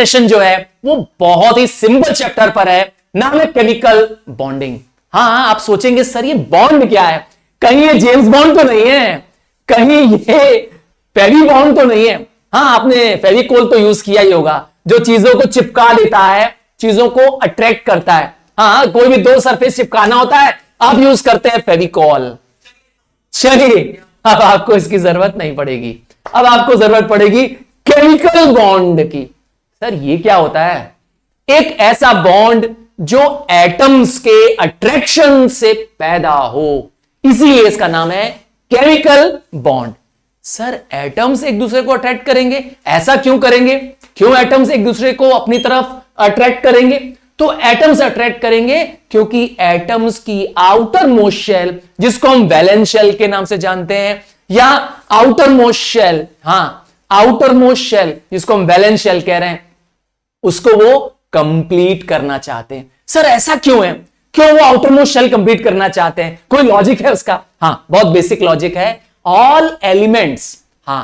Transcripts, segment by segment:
Session जो है वो बहुत ही सिंपल चैप्टर पर है नाम है केमिकल बॉन्डिंग हाँ आप सोचेंगे सर ये बॉन्ड क्या है कहीं ये जेम्स बॉन्ड तो नहीं है कहीं ये फेवी बॉन्ड तो नहीं है हाँ आपने फेविकोल तो यूज किया ही होगा जो चीजों को चिपका देता है चीजों को अट्रैक्ट करता है हाँ कोई भी दो सरफेस चिपकाना होता है आप यूज करते हैं फेविकॉल चलिए अब आपको इसकी जरूरत नहीं पड़ेगी अब आपको जरूरत पड़ेगी केमिकल बॉन्ड की सर ये क्या होता है एक ऐसा बॉन्ड जो एटम्स के अट्रैक्शन से पैदा हो इसीलिए इसका नाम है केमिकल बॉन्ड सर एटम्स एक दूसरे को अट्रैक्ट करेंगे ऐसा क्यों करेंगे क्यों एटम्स एक दूसरे को अपनी तरफ अट्रैक्ट करेंगे तो एटम्स अट्रैक्ट करेंगे क्योंकि एटम्स की आउटर मोशल जिसको हम वैलेंस शेल के नाम से जानते हैं या आउटर मोशल हां आउटर मोशल जिसको हम वैलेंस शेल कह रहे हैं उसको वो कंप्लीट करना चाहते हैं सर ऐसा क्यों है क्यों वो आउटर मोस्ट शेल कंप्लीट करना चाहते हैं कोई लॉजिक है उसका हाँ बहुत बेसिक लॉजिक है ऑल एलिमेंट्स हाँ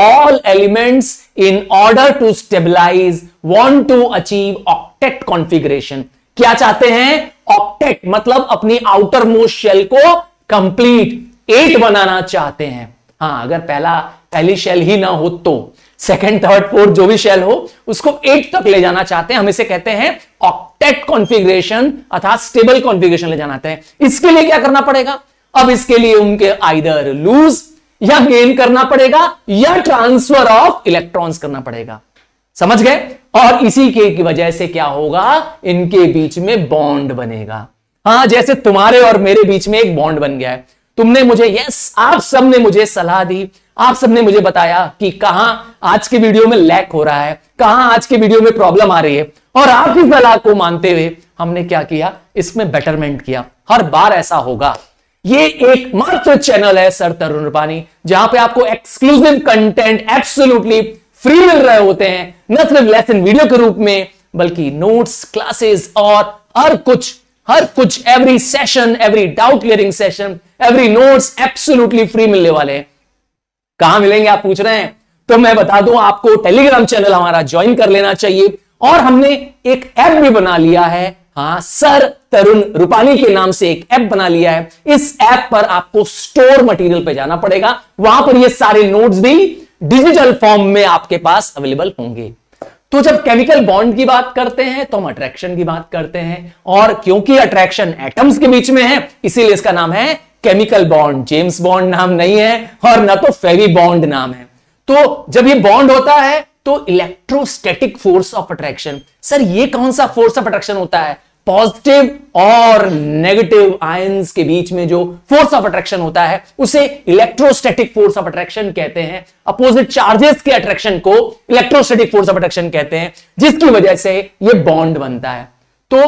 all elements in order to stabilize want to achieve octet configuration क्या चाहते हैं ऑक्टेक्ट मतलब अपनी आउटर मोस्ट शेल को कंप्लीट एट बनाना चाहते हैं हाँ अगर पहला पहली शेल ही ना हो तो सेकेंड थर्ड फोर्थ जो भी शेल हो उसको एट तक ले जाना चाहते हैं हम इसे कहते हैं ऑक्टेट कॉन्फ़िगरेशन अर्थात स्टेबल कॉन्फ़िगरेशन ले जाना चाहते हैं इसके लिए क्या करना पड़ेगा अब इसके लिए उनके आइदर लूज या गेन करना पड़ेगा या ट्रांसफर ऑफ इलेक्ट्रॉन्स करना पड़ेगा समझ गए और इसी के वजह से क्या होगा इनके बीच में बॉन्ड बनेगा हाँ जैसे तुम्हारे और मेरे बीच में एक बॉन्ड बन गया है तुमने मुझे यस आप सबने मुझे सलाह दी आप सबने मुझे बताया कि कहा आज के वीडियो में लैक हो रहा है कहा आज के वीडियो में प्रॉब्लम आ रही है और आपकी सलाह को मानते हुए हमने क्या किया इसमें बेटरमेंट किया हर बार ऐसा होगा ये एक मात्र चैनल है सर तरुण रूपानी जहां पे आपको एक्सक्लूसिव कंटेंट एब्सोल्युटली फ्री मिल रहे होते हैं न सिर्फ लेसन वीडियो के रूप में बल्कि नोट्स क्लासेस और हर कुछ हर कुछ every session every doubt clearing session every notes absolutely free मिलने वाले हैं कहा मिलेंगे आप पूछ रहे हैं तो मैं बता दूं आपको टेलीग्राम चैनल हमारा ज्वाइन कर लेना चाहिए और हमने एक ऐप भी बना लिया है हाँ सर तरुण रूपानी के नाम से एक ऐप बना लिया है इस ऐप पर आपको स्टोर मटेरियल पे जाना पड़ेगा वहां पर ये सारे नोट्स भी डिजिटल फॉर्म में आपके पास अवेलेबल होंगे तो जब केमिकल बॉन्ड की बात करते हैं तो हम अट्रैक्शन की बात करते हैं और क्योंकि अट्रैक्शन एटम्स के बीच में है इसीलिए इसका नाम है केमिकल बॉन्ड जेम्स बॉन्ड नाम नहीं है और ना तो फेवी बॉन्ड नाम है तो जब ये बॉन्ड होता है तो electrostatic force of attraction sir ये कौन सा फोर्स ऑफ अट्रैक्शन होता है पॉजिटिव और नेगेटिव आयंस के बीच में जो फोर्स ऑफ अट्रैक्शन होता है उसे इलेक्ट्रोस्टैटिक फोर्स ऑफ अट्रैक्शन कहते हैं अपोजिट चार्जेस के अट्रैक्शन को इलेक्ट्रोस्टैटिक फोर्स ऑफ अट्रैक्शन कहते हैं जिसकी वजह से ये बॉन्ड बनता है तो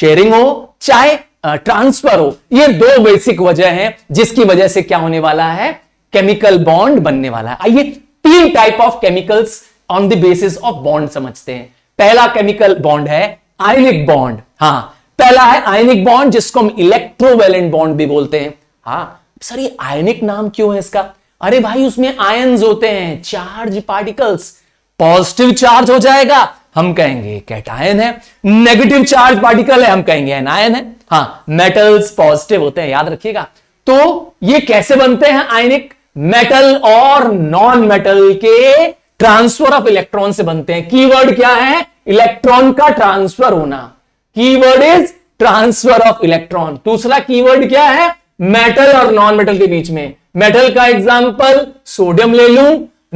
शेयरिंग हो चाहे ट्रांसफर हो ये दो बेसिक वजह है जिसकी वजह से क्या होने वाला है केमिकल बॉन्ड बनने वाला है आइए तीन type of chemicals on the basis of bond समझते हैं पहला केमिकल बॉन्ड है आयनिक बॉन्ड हाँ पहला है आयनिक बॉन्ड जिसको हम इलेक्ट्रोवेलेंट बॉन्ड भी बोलते हैं हाँ सर ये आयनिक नाम क्यों है इसका अरे भाई उसमें आयन्स होते हैं चार्ज पार्टिकल्स पॉजिटिव चार्ज हो जाएगा हम कहेंगे कैटायन है नेगेटिव चार्ज पार्टिकल है हम कहेंगे एनायन है हाँ मेटल्स पॉजिटिव होते हैं याद रखिएगा तो ये कैसे बनते हैं आयनिक मेटल और नॉन मेटल के ट्रांसफर ऑफ इलेक्ट्रॉन से बनते हैं कीवर्ड क्या है इलेक्ट्रॉन का ट्रांसफर होना keyword is transfer of electron दूसरा कीवर्ड क्या है मेटल और नॉन मेटल के बीच में मेटल का एग्जाम्पल सोडियम ले लू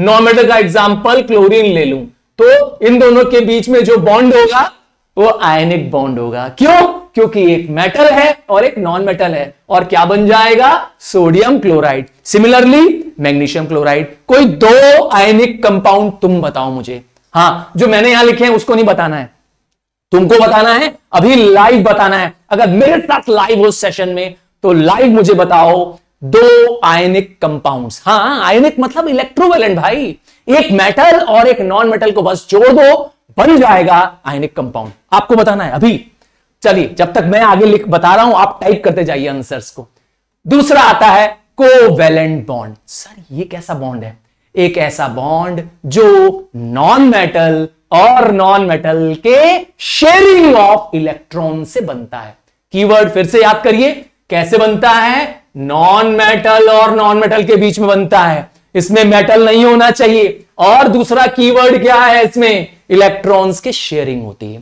नॉन मेटल का एग्जाम्पल क्लोरीन ले लू तो इन दोनों के बीच में जो बॉन्ड होगा वो आयनिक बॉन्ड होगा क्यों क्योंकि एक मेटल है और एक नॉन मेटल है और क्या बन जाएगा sodium chloride similarly magnesium chloride कोई दो आयनिक कंपाउंड तुम बताओ मुझे हाँ जो मैंने यहां लिखे हैं उसको नहीं बताना है तुमको बताना है अभी लाइव बताना है अगर मेरे साथ लाइव हो सेशन में तो लाइव मुझे बताओ दो आयनिक कंपाउंड्स हाँ आयनिक मतलब इलेक्ट्रोवेलेंट भाई एक मेटल और एक नॉन मेटल को बस जोड़ दो बन जाएगा आयनिक कंपाउंड आपको बताना है अभी चलिए जब तक मैं आगे लिख बता रहा हूं आप टाइप करते जाइए आंसर्स को दूसरा आता है कोवेलेंट बॉन्ड सर ये कैसा बॉन्ड है एक ऐसा बॉन्ड जो नॉन मेटल और नॉन मेटल के शेयरिंग ऑफ इलेक्ट्रॉन से बनता है कीवर्ड फिर से याद करिए कैसे बनता है नॉन मेटल और नॉन मेटल के बीच में बनता है इसमें मेटल नहीं होना चाहिए और दूसरा कीवर्ड क्या है इसमें इलेक्ट्रॉन्स के शेयरिंग होती है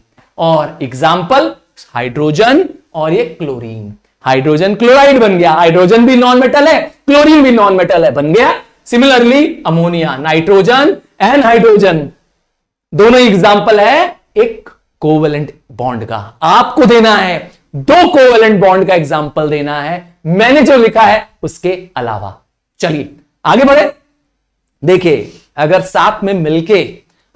और एग्जाम्पल हाइड्रोजन और ये क्लोरीन हाइड्रोजन क्लोराइड बन गया हाइड्रोजन भी नॉन मेटल है क्लोरीन भी नॉन मेटल है बन गया similarly ammonia nitrogen and hydrogen दोनों एग्जाम्पल है एक कोवेलेंट बॉन्ड का आपको देना है दो कोवेलेंट बॉन्ड का एग्जाम्पल देना है मैंने जो लिखा है उसके अलावा चलिए आगे बढ़े देखिए अगर साथ में मिलके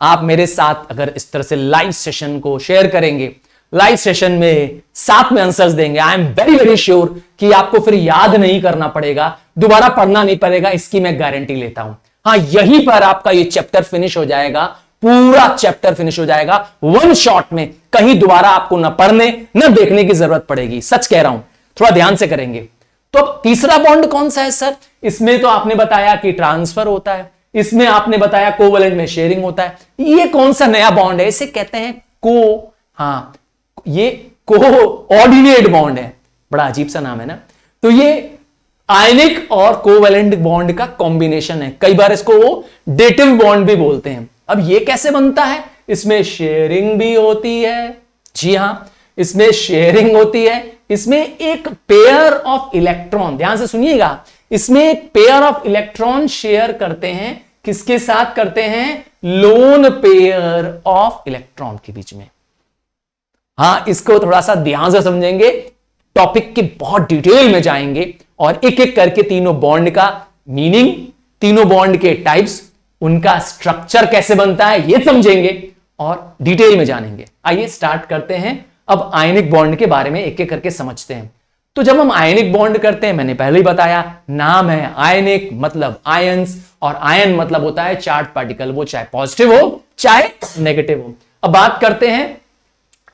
आप मेरे साथ अगर इस तरह से लाइव सेशन को शेयर करेंगे लाइव सेशन में साथ में आंसर्स देंगे I am very very sure कि आपको फिर याद नहीं करना पड़ेगा दोबारा पढ़ना नहीं पड़ेगा इसकी मैं गारंटी लेता हूं हाँ यहीं पर आपका ये चैप्टर फिनिश हो जाएगा पूरा चैप्टर फिनिश हो जाएगा वन शॉट में कहीं दोबारा आपको ना पढ़ने न देखने की जरूरत पड़ेगी सच कह रहा हूं थोड़ा ध्यान से करेंगे तो तीसरा बॉन्ड कौन सा है सर इसमें तो आपने बताया कि ट्रांसफर होता है इसमें आपने बताया कोवलेंट में शेयरिंग होता है ये कौन सा नया बॉन्ड है इसे कहते हैं को हाँ ये को ऑर्डिनेट बॉन्ड है बड़ा अजीब सा नाम है ना तो ये आयनिक और कोवेलेंट बॉन्ड का कॉम्बिनेशन है कई बार इसको वो डेटिव बॉन्ड भी बोलते हैं अब ये कैसे बनता है इसमें शेयरिंग भी होती है जी हां इसमें शेयरिंग होती है इसमें एक पेयर ऑफ इलेक्ट्रॉन ध्यान से सुनिएगा इसमें एक पेयर ऑफ इलेक्ट्रॉन शेयर करते हैं किसके साथ करते हैं लोन पेयर ऑफ इलेक्ट्रॉन के बीच में हाँ इसको थोड़ा सा ध्यान से समझेंगे टॉपिक की बहुत डिटेल में जाएंगे और एक एक करके तीनों बॉन्ड का मीनिंग तीनों बॉन्ड के टाइप्स उनका स्ट्रक्चर कैसे बनता है ये समझेंगे और डिटेल में जानेंगे आइए स्टार्ट करते हैं अब आयनिक बॉन्ड के बारे में एक एक करके समझते हैं तो जब हम आयनिक बॉन्ड करते हैं मैंने पहले ही बताया नाम है आयनिक मतलब आयंस और आयन मतलब होता है चार्ट पार्टिकल वो चाहे पॉजिटिव हो चाहे नेगेटिव हो अब बात करते हैं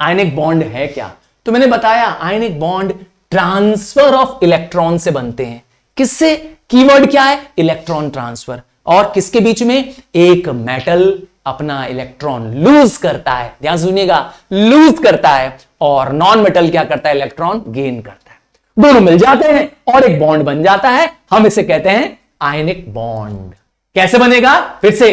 आयनिक बॉन्ड है क्या तो मैंने बताया ionic bond transfer of electron से बनते हैं किससे कीवर्ड क्या है इलेक्ट्रॉन ट्रांसफर और किसके बीच में एक मेटल अपना इलेक्ट्रॉन लूज करता है ध्यान सुनिएगा लूज करता है और नॉन मेटल क्या करता है इलेक्ट्रॉन गेन करता है दोनों मिल जाते हैं और एक बॉन्ड बन जाता है हम इसे कहते हैं आयनिक बॉन्ड कैसे बनेगा फिर से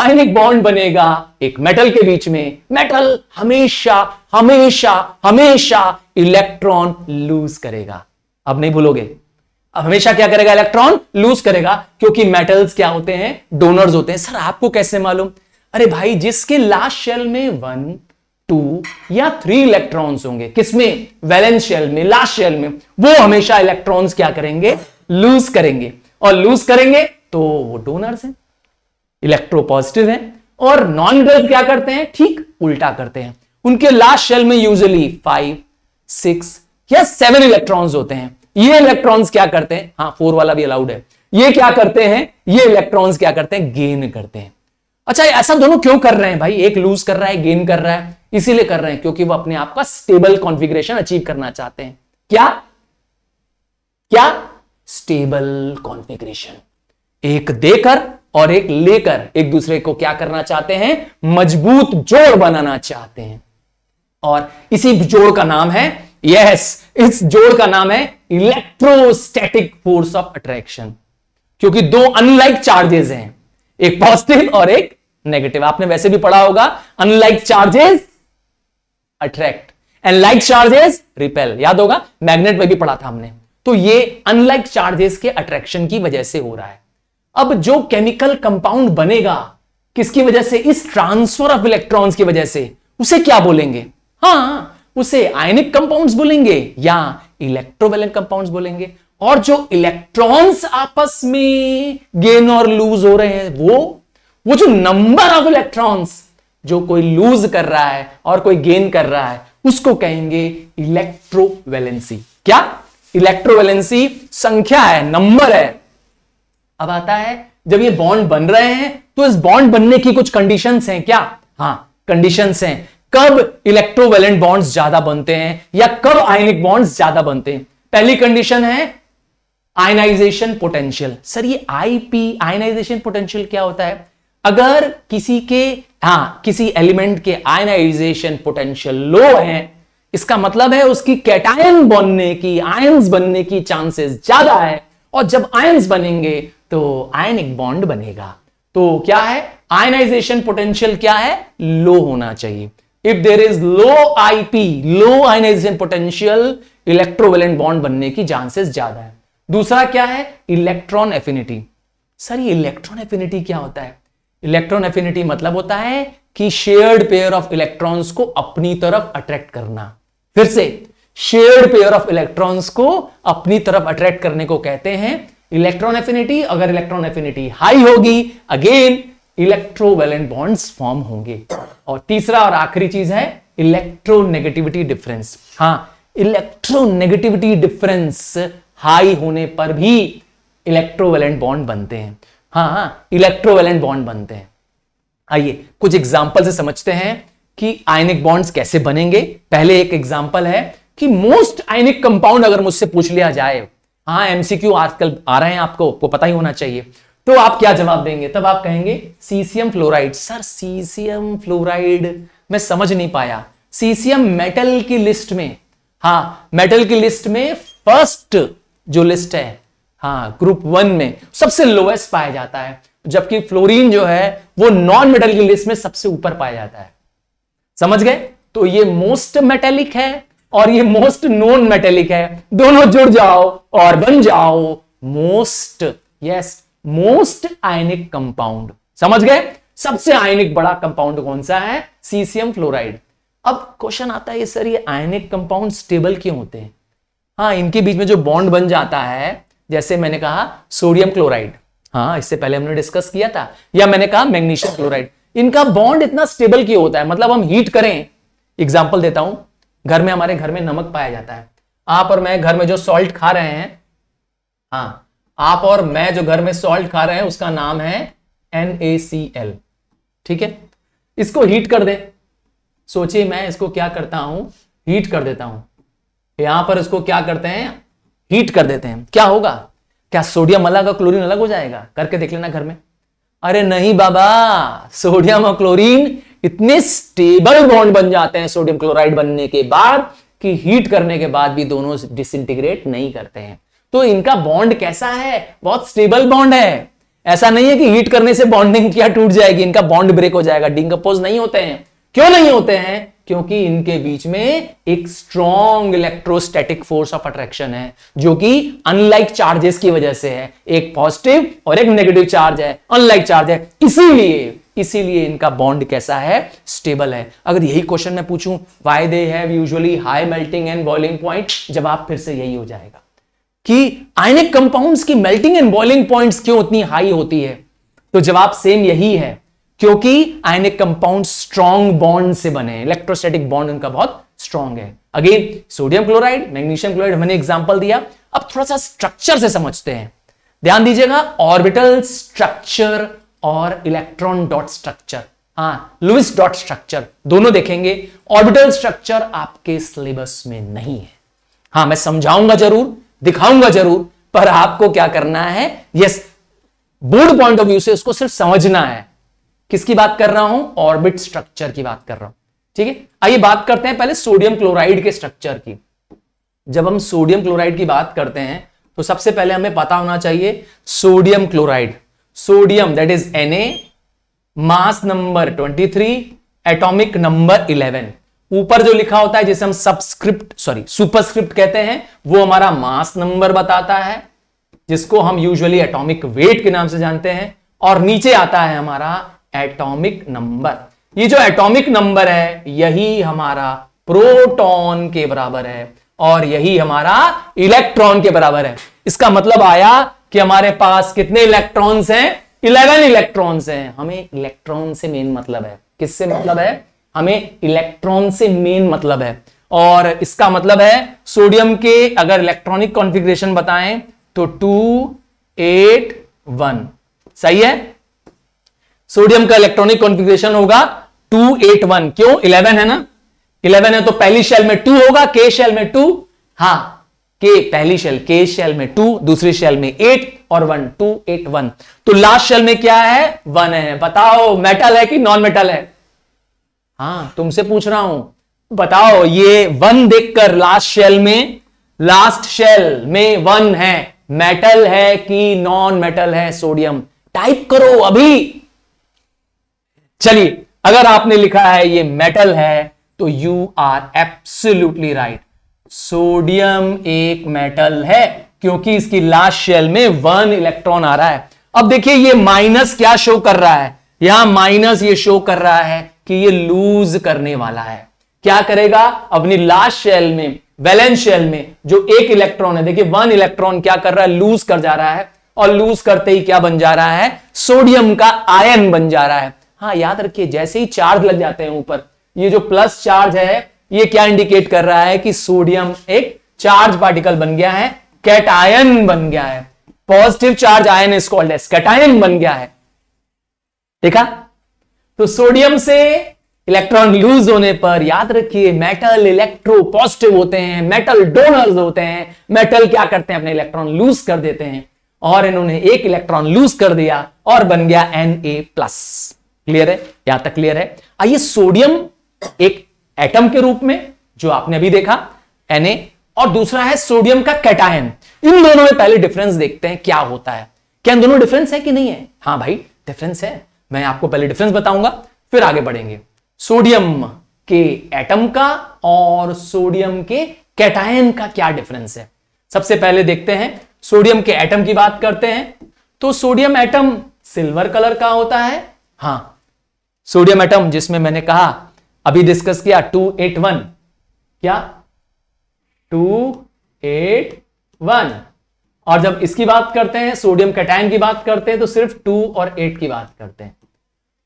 आयनिक बॉन्ड बनेगा एक मेटल के बीच में मेटल हमेशा हमेशा हमेशा इलेक्ट्रॉन लूज करेगा अब नहीं भूलोगे अब हमेशा क्या करेगा इलेक्ट्रॉन लूज करेगा क्योंकि मेटल्स क्या होते हैं डोनर्स होते हैं सर आपको कैसे मालूम अरे भाई जिसके लास्ट शेल में वन टू या थ्री इलेक्ट्रॉन्स होंगे किसमें वैलेंस शेल में लास्ट शेल में वो हमेशा इलेक्ट्रॉन्स क्या करेंगे लूज करेंगे और लूज करेंगे तो वो डोनर्स हैं इलेक्ट्रोपॉजिटिव हैं और नॉन गर्ल्स क्या करते हैं ठीक उल्टा करते हैं उनके लास्ट शेल में यूजली फाइव सिक्स या सेवन इलेक्ट्रॉन्स होते हैं ये इलेक्ट्रॉन्स क्या करते हैं हाँ फोर वाला भी अलाउड है ये क्या करते हैं ये इलेक्ट्रॉन्स क्या करते हैं गेन करते हैं अच्छा ऐसा दोनों क्यों कर रहे हैं भाई एक लूज कर रहा है गेन कर रहा है इसीलिए कर रहे हैं क्योंकि वो अपने आप का स्टेबल कॉन्फिग्रेशन अचीव करना चाहते हैं क्या क्या स्टेबल कॉन्फिग्रेशन एक देकर और एक लेकर एक दूसरे को क्या करना चाहते हैं मजबूत जोड़ बनाना चाहते हैं और इसी जोड़ का नाम है यस इस जोड़ का नाम है इलेक्ट्रोस्टैटिक फोर्स ऑफ अट्रैक्शन क्योंकि दो अनलाइक चार्जेस हैं एक पॉजिटिव और एक नेगेटिव आपने वैसे भी पढ़ा होगा unlike charges attract and like charges repel याद होगा मैग्नेट में भी पढ़ा था हमने तो ये अनलाइक चार्जेस के अट्रैक्शन की वजह से हो रहा है अब जो केमिकल कंपाउंड बनेगा किसकी वजह से इस ट्रांसफर ऑफ इलेक्ट्रॉन्स की वजह से उसे क्या बोलेंगे हाँ उसे आयनिक कंपाउंड्स बोलेंगे या इलेक्ट्रोवेलेंट कंपाउंड्स बोलेंगे और जो इलेक्ट्रॉन्स आपस में गेन और लूज हो रहे हैं वो वो जो नंबर ऑफ इलेक्ट्रॉन्स जो कोई लूज कर रहा है और कोई गेन कर रहा है उसको कहेंगे इलेक्ट्रोवेलेंसी क्या इलेक्ट्रोवेलेंसी संख्या है नंबर है अब आता है जब ये बॉन्ड बन रहे हैं तो इस बॉन्ड बनने की कुछ कंडीशंस हैं क्या हाँ कंडीशंस हैं कब इलेक्ट्रोवेलेंट बॉन्ड्स ज्यादा बनते हैं या कब आयनिक बॉन्ड्स ज्यादा बनते हैं पहली कंडीशन है आयनाइजेशन पोटेंशियल सर ये आईपी आयनाइजेशन पोटेंशियल क्या होता है अगर किसी के हाँ किसी एलिमेंट के आयनाइजेशन पोटेंशियल लो है इसका मतलब है उसकी कैटायन बनने की आयंस बनने की चांसेस ज्यादा है और जब आयंस बनेंगे तो आयनिक बॉन्ड बनेगा तो क्या है आयनाइजेशन पोटेंशियल क्या है लो होना चाहिए if there is low IP low ionization potential electrovalent bond बनने की चांसेस ज्यादा है दूसरा क्या है इलेक्ट्रॉन एफिनिटी सर ये इलेक्ट्रॉन एफिनिटी क्या होता है इलेक्ट्रॉन एफिनिटी मतलब होता है कि शेयर्ड पेयर ऑफ इलेक्ट्रॉन्स को अपनी तरफ अट्रैक्ट करना फिर से शेयर्ड पेयर ऑफ इलेक्ट्रॉन्स को अपनी तरफ अट्रैक्ट करने को कहते हैं इलेक्ट्रॉन एफिनिटी अगर इलेक्ट्रॉन एफिनिटी हाई होगी अगेन इलेक्ट्रोवेलेंट बॉन्ड्स फॉर्म होंगे और तीसरा और आखिरी चीज है इलेक्ट्रोनेगेटिविटी डिफरेंस हाँ इलेक्ट्रोनेगेटिविटी डिफरेंस हाई होने पर भी इलेक्ट्रोवेलेंट बॉन्ड बनते हैं हाँ हाँ इलेक्ट्रोवेलेंट बॉन्ड बनते हैं आइए कुछ एग्जाम्पल से समझते हैं कि आयनिक बॉन्ड्स कैसे बनेंगे पहले एक एग्जाम्पल है कि मोस्ट आयनिक कंपाउंड अगर मुझसे पूछ लिया जाए हाँ एमसीक्यू आजकल आ रहे हैं आपको आपको पता ही होना चाहिए तो आप क्या जवाब देंगे तब आप कहेंगे CCM fluoride sir CCM fluoride मैं समझ नहीं पाया सीसीएम मेटल की लिस्ट में हाँ मेटल की लिस्ट में फर्स्ट जो लिस्ट है हाँ ग्रुप वन में सबसे लोएस्ट पाया जाता है जबकि फ्लोरीन जो है वो नॉन मेटेलिक लिस्ट में सबसे ऊपर पाया जाता है समझ गए तो ये मोस्ट मेटेलिक है और ये मोस्ट नॉन मेटेलिक है दोनों जुड़ जाओ और बन जाओ most yes most ionic compound समझ गए सबसे आयनिक बड़ा कंपाउंड कौन सा है सीसीएम फ्लोराइड अब क्वेश्चन आता है सर ये आयनिक कंपाउंड स्टेबल क्यों होते हैं हाँ इनके बीच में जो बॉन्ड बन जाता है जैसे मैंने कहा सोडियम क्लोराइड हाँ इससे पहले हमने डिस्कस किया था या मैंने कहा मैग्नीशियम क्लोराइड इनका बॉन्ड इतना स्टेबल क्यों होता है मतलब हम हीट करें एग्जाम्पल देता हूं घर में हमारे घर में नमक पाया जाता है आप और मैं घर में जो सॉल्ट खा रहे हैं हाँ आप और मैं जो घर में सॉल्ट खा रहे हैं उसका नाम है एन ए सी एल ठीक है इसको हीट कर दे सोचिए मैं इसको क्या करता हूं हीट कर देता हूं यहां पर इसको क्या करते हैं हीट कर देते हैं क्या होगा क्या सोडियम अलग और क्लोरीन अलग हो जाएगा करके देख लेना घर में अरे नहीं बाबा सोडियम और क्लोरीन इतने स्टेबल बॉन्ड बन जाते हैं सोडियम क्लोराइड बनने के बाद कि हीट करने के बाद भी दोनों डिसइंटीग्रेट नहीं करते हैं तो इनका बॉन्ड कैसा है बहुत स्टेबल बॉन्ड है ऐसा नहीं है कि हीट करने से बॉन्डिंग क्या टूट जाएगी इनका बॉन्ड ब्रेक हो जाएगा डिंग नहीं होते हैं क्यों नहीं होते हैं क्योंकि इनके बीच में एक strong electrostatic force of attraction है जो कि अनलाइक चार्जेस की वजह से है एक पॉजिटिव और एक नेगेटिव चार्ज है अनलाइक चार्ज है इसीलिए इसीलिए इनका बॉन्ड कैसा है स्टेबल है अगर यही क्वेश्चन मैं पूछूं why they have usually high melting and boiling point जवाब फिर से यही हो जाएगा कि आयनिक कंपाउंड्स की मेल्टिंग एंड बॉइलिंग पॉइंट्स क्यों उतनी हाई होती है तो जवाब सेम यही है क्योंकि आयनिक कंपाउंड स्ट्रॉन्ग बॉन्ड से बने हैं बॉन्ड उनका बहुत स्ट्रॉन्ग है again sodium chloride magnesium chloride हमने एग्जाम्पल दिया अब थोड़ा सा स्ट्रक्चर से समझते हैं ध्यान दीजिएगा ऑर्बिटल स्ट्रक्चर और इलेक्ट्रॉन डॉट स्ट्रक्चर हाँ लुइस डॉट स्ट्रक्चर दोनों देखेंगे ऑर्बिटल स्ट्रक्चर आपके सिलेबस में नहीं है हाँ मैं समझाऊंगा जरूर दिखाऊंगा जरूर पर आपको क्या करना है yes board point of view से उसको सिर्फ समझना है किसकी बात कर रहा हूं ऑर्बिट स्ट्रक्चर की बात कर रहा हूं ठीक है आइए बात करते हैं पहले सोडियम क्लोराइड के स्ट्रक्चर की जब हम सोडियम क्लोराइड की बात करते हैं तो सबसे पहले हमें पता होना चाहिए sodium chloride sodium that is an mass number 23 atomic number 11 ऊपर जो लिखा होता है जिसे हम सबस्क्रिप्ट सॉरी सुपरस्क्रिप्ट कहते हैं वो हमारा मास नंबर बताता है जिसको हम यूजुअली एटॉमिक वेट के नाम से जानते हैं और नीचे आता है हमारा एटॉमिक नंबर ये जो एटॉमिक नंबर है यही हमारा प्रोटॉन के बराबर है और यही हमारा इलेक्ट्रॉन के बराबर है इसका मतलब आया कि हमारे पास कितने इलेक्ट्रॉन्स हैं इलेवन इलेक्ट्रॉन्स हैं हमें इलेक्ट्रॉन से मेन मतलब है किससे मतलब है हमें इलेक्ट्रॉन से मेन मतलब है और इसका मतलब है सोडियम के अगर इलेक्ट्रॉनिक कॉन्फ़िगरेशन बताएं तो टू एट वन सही है सोडियम का इलेक्ट्रॉनिक कॉन्फ़िगरेशन होगा 281 क्यों 11 है ना 11 है तो पहली शेल में 2 होगा के शेल में 2 हाँ के पहली शेल के शेल में 2 दूसरी शेल में 8 और 1 281 तो लास्ट शेल में क्या है 1 है बताओ मेटल है कि नॉन मेटल है हाँ तुमसे पूछ रहा हूं बताओ ये वन देखकर लास्ट शेल में लास्ट शेल में वन है मेटल है कि नॉन मेटल है सोडियम टाइप करो अभी चलिए अगर आपने लिखा है ये मेटल है तो you are absolutely right sodium एक मेटल है क्योंकि इसकी लास्ट शेल में वन इलेक्ट्रॉन आ रहा है अब देखिए ये माइनस क्या शो कर रहा है यहां माइनस ये शो कर रहा है कि ये लूज करने वाला है क्या करेगा अपनी लास्ट शेल में वैलेंस शेल में जो एक इलेक्ट्रॉन है देखिए वन इलेक्ट्रॉन क्या कर रहा है लूज कर जा रहा है और लूज करते ही क्या बन जा रहा है सोडियम का आयन बन जा रहा है हाँ याद रखिए जैसे ही चार्ज लग जाते हैं ऊपर ये जो प्लस चार्ज है ये क्या इंडिकेट कर रहा है कि सोडियम एक चार्ज पार्टिकल बन गया है कैटायन बन गया है positive charge ion is called as cation बन गया है देखा तो सोडियम से इलेक्ट्रॉन लूज होने पर याद रखिए मेटल इलेक्ट्रो पॉजिटिव होते हैं मेटल डोनर्स होते हैं मेटल क्या करते हैं अपने इलेक्ट्रॉन लूज कर देते हैं और इन्होंने एक इलेक्ट्रॉन लूज कर दिया और बन गया एन ए प्लस क्लियर है यहां तक क्लियर है आइए सोडियम एक एटम के रूप में जो आपने अभी देखा एन और दूसरा है सोडियम का कैटायन इन दोनों में पहले डिफरेंस देखते हैं क्या होता है क्या इन दोनों डिफरेंस है कि नहीं है हाँ भाई डिफरेंस है मैं आपको पहले डिफरेंस बताऊंगा फिर आगे बढ़ेंगे सोडियम के एटम का और सोडियम के कैटायन का क्या डिफरेंस है सबसे पहले देखते हैं सोडियम के एटम की बात करते हैं तो सोडियम एटम सिल्वर कलर का होता है हाँ सोडियम एटम जिसमें मैंने कहा अभी डिस्कस किया टू एट वन क्या टू एट वन और जब इसकी बात करते हैं सोडियम कैटाइन की बात करते हैं तो सिर्फ टू और एट की बात करते हैं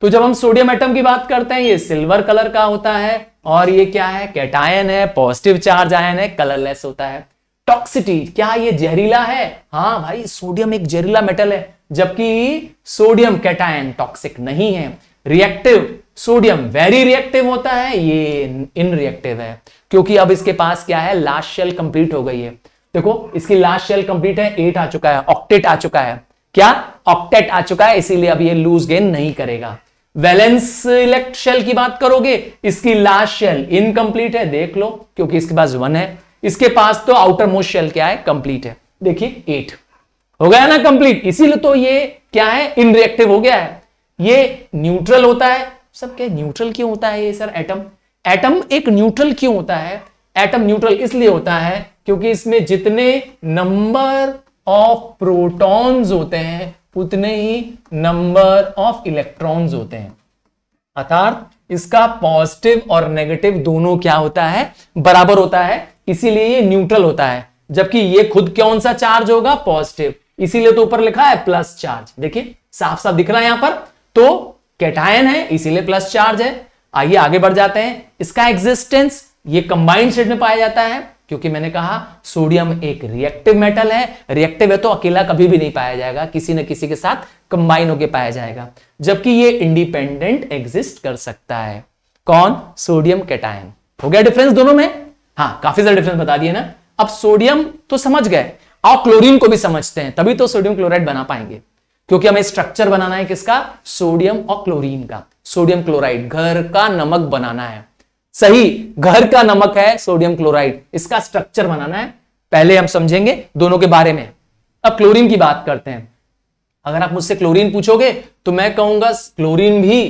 तो जब हम सोडियम एटम की बात करते हैं ये सिल्वर कलर का होता है और ये क्या है कैटायन है पॉजिटिव चार्ज आयन है कलरलेस होता है टॉक्सिटी क्या ये जहरीला है हाँ भाई सोडियम एक जहरीला मेटल है जबकि सोडियम कैटायन टॉक्सिक नहीं है रिएक्टिव सोडियम वेरी रिएक्टिव होता है ये इन रिएक्टिव है क्योंकि अब इसके पास क्या है लास्ट शेल कंप्लीट हो गई है देखो इसकी लास्ट शेल कंप्लीट है एट आ चुका है ऑक्टेट आ चुका है क्या ऑक्टेट आ चुका है इसीलिए अब ये लूज गेन नहीं करेगा वैलेंस इलेक्ट शेल की बात करोगे इसकी लास्ट शेल इनकम्प्लीट है देख लो क्योंकि इसके पास वन है इसके पास तो आउटर मोस्ट शेल क्या है कंप्लीट है देखिए एट हो गया ना कंप्लीट इसीलिए तो ये क्या है इनरिएक्टिव हो गया है ये न्यूट्रल होता है सब क्या न्यूट्रल क्यों होता है ये सर एटम एटम एक न्यूट्रल क्यों होता है एटम न्यूट्रल इसलिए होता है क्योंकि इसमें जितने नंबर ऑफ प्रोटॉन्स होते हैं उतने ही नंबर ऑफ इलेक्ट्रॉन्स होते हैं अर्थात इसका पॉजिटिव और नेगेटिव दोनों क्या होता है बराबर होता है इसीलिए ये न्यूट्रल होता है जबकि ये खुद कौन सा चार्ज होगा पॉजिटिव इसीलिए तो ऊपर लिखा है प्लस चार्ज देखिए साफ साफ दिख रहा है यहां पर तो कैटायन है इसीलिए प्लस चार्ज है आइए आगे बढ़ जाते हैं इसका एग्जिस्टेंस ये कंबाइंड शेड में पाया जाता है क्योंकि मैंने कहा सोडियम एक रिएक्टिव मेटल है रिएक्टिव है तो अकेला कभी भी नहीं पाया जाएगा किसी न किसी के साथ कंबाइन होकर पाया जाएगा जबकि ये इंडिपेंडेंट एग्जिस्ट कर सकता है कौन सोडियम कैटायन हो गया डिफरेंस दोनों में हाँ काफी सारे डिफरेंस बता दिए ना अब सोडियम तो समझ गए और क्लोरीन को भी समझते हैं तभी तो सोडियम क्लोराइड बना पाएंगे क्योंकि हमें स्ट्रक्चर बनाना है किसका सोडियम और क्लोरीन का सोडियम क्लोराइड घर का नमक बनाना है सही घर का नमक है सोडियम क्लोराइड इसका स्ट्रक्चर बनाना है पहले हम समझेंगे दोनों के बारे में अब क्लोरीन की बात करते हैं अगर आप मुझसे क्लोरीन पूछोगे तो मैं कहूंगा क्लोरीन भी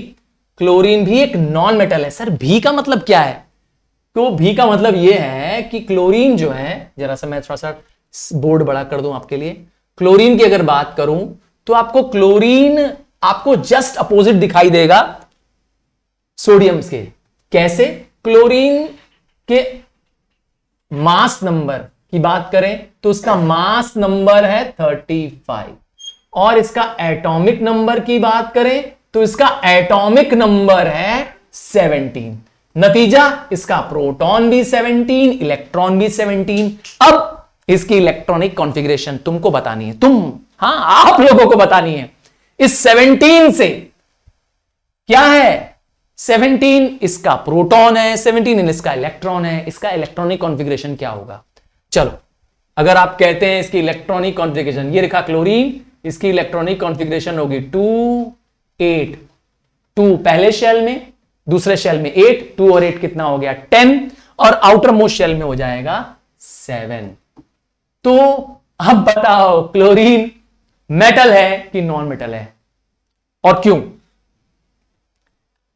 क्लोरीन भी एक नॉन मेटल है सर भी का मतलब क्या है तो भी का मतलब यह है कि क्लोरीन जो है जरा सा मैं थोड़ा सा बोर्ड बड़ा कर दूं आपके लिए क्लोरीन की अगर बात करूं तो आपको क्लोरीन आपको जस्ट अपोजिट दिखाई देगा सोडियम के कैसे क्लोरीन के मास नंबर की बात करें तो उसका मास नंबर है 35 और इसका एटॉमिक नंबर की बात करें तो इसका एटॉमिक नंबर है 17 नतीजा इसका प्रोटॉन भी 17 इलेक्ट्रॉन भी 17 अब इसकी इलेक्ट्रॉनिक कॉन्फ़िगरेशन तुमको बतानी है तुम हाँ आप लोगों को बतानी है इस 17 से क्या है 17 इसका प्रोटॉन है 17 इसका इलेक्ट्रॉन है इसका इलेक्ट्रॉनिक कॉन्फ़िगरेशन क्या होगा चलो अगर आप कहते हैं इसकी इलेक्ट्रॉनिक कॉन्फ़िगरेशन ये लिखा क्लोरीन इसकी इलेक्ट्रॉनिक कॉन्फ़िगरेशन होगी टू एट टू पहले शेल में दूसरे शेल में एट टू और एट कितना हो गया टेन और आउटर मोस्ट शेल में हो जाएगा सेवन तो अब बताओ क्लोरीन मेटल है कि नॉन मेटल है और क्यों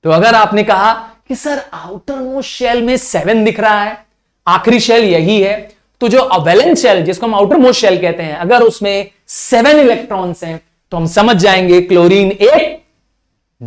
तो अगर आपने कहा कि सर आउटर मोस्ट शेल में सेवन दिख रहा है आखिरी शेल यही है तो जो अवेलेंस शेल जिसको हम आउटर मोस्ट शेल कहते हैं अगर उसमें सेवन इलेक्ट्रॉन्स हैं तो हम समझ जाएंगे क्लोरीन एक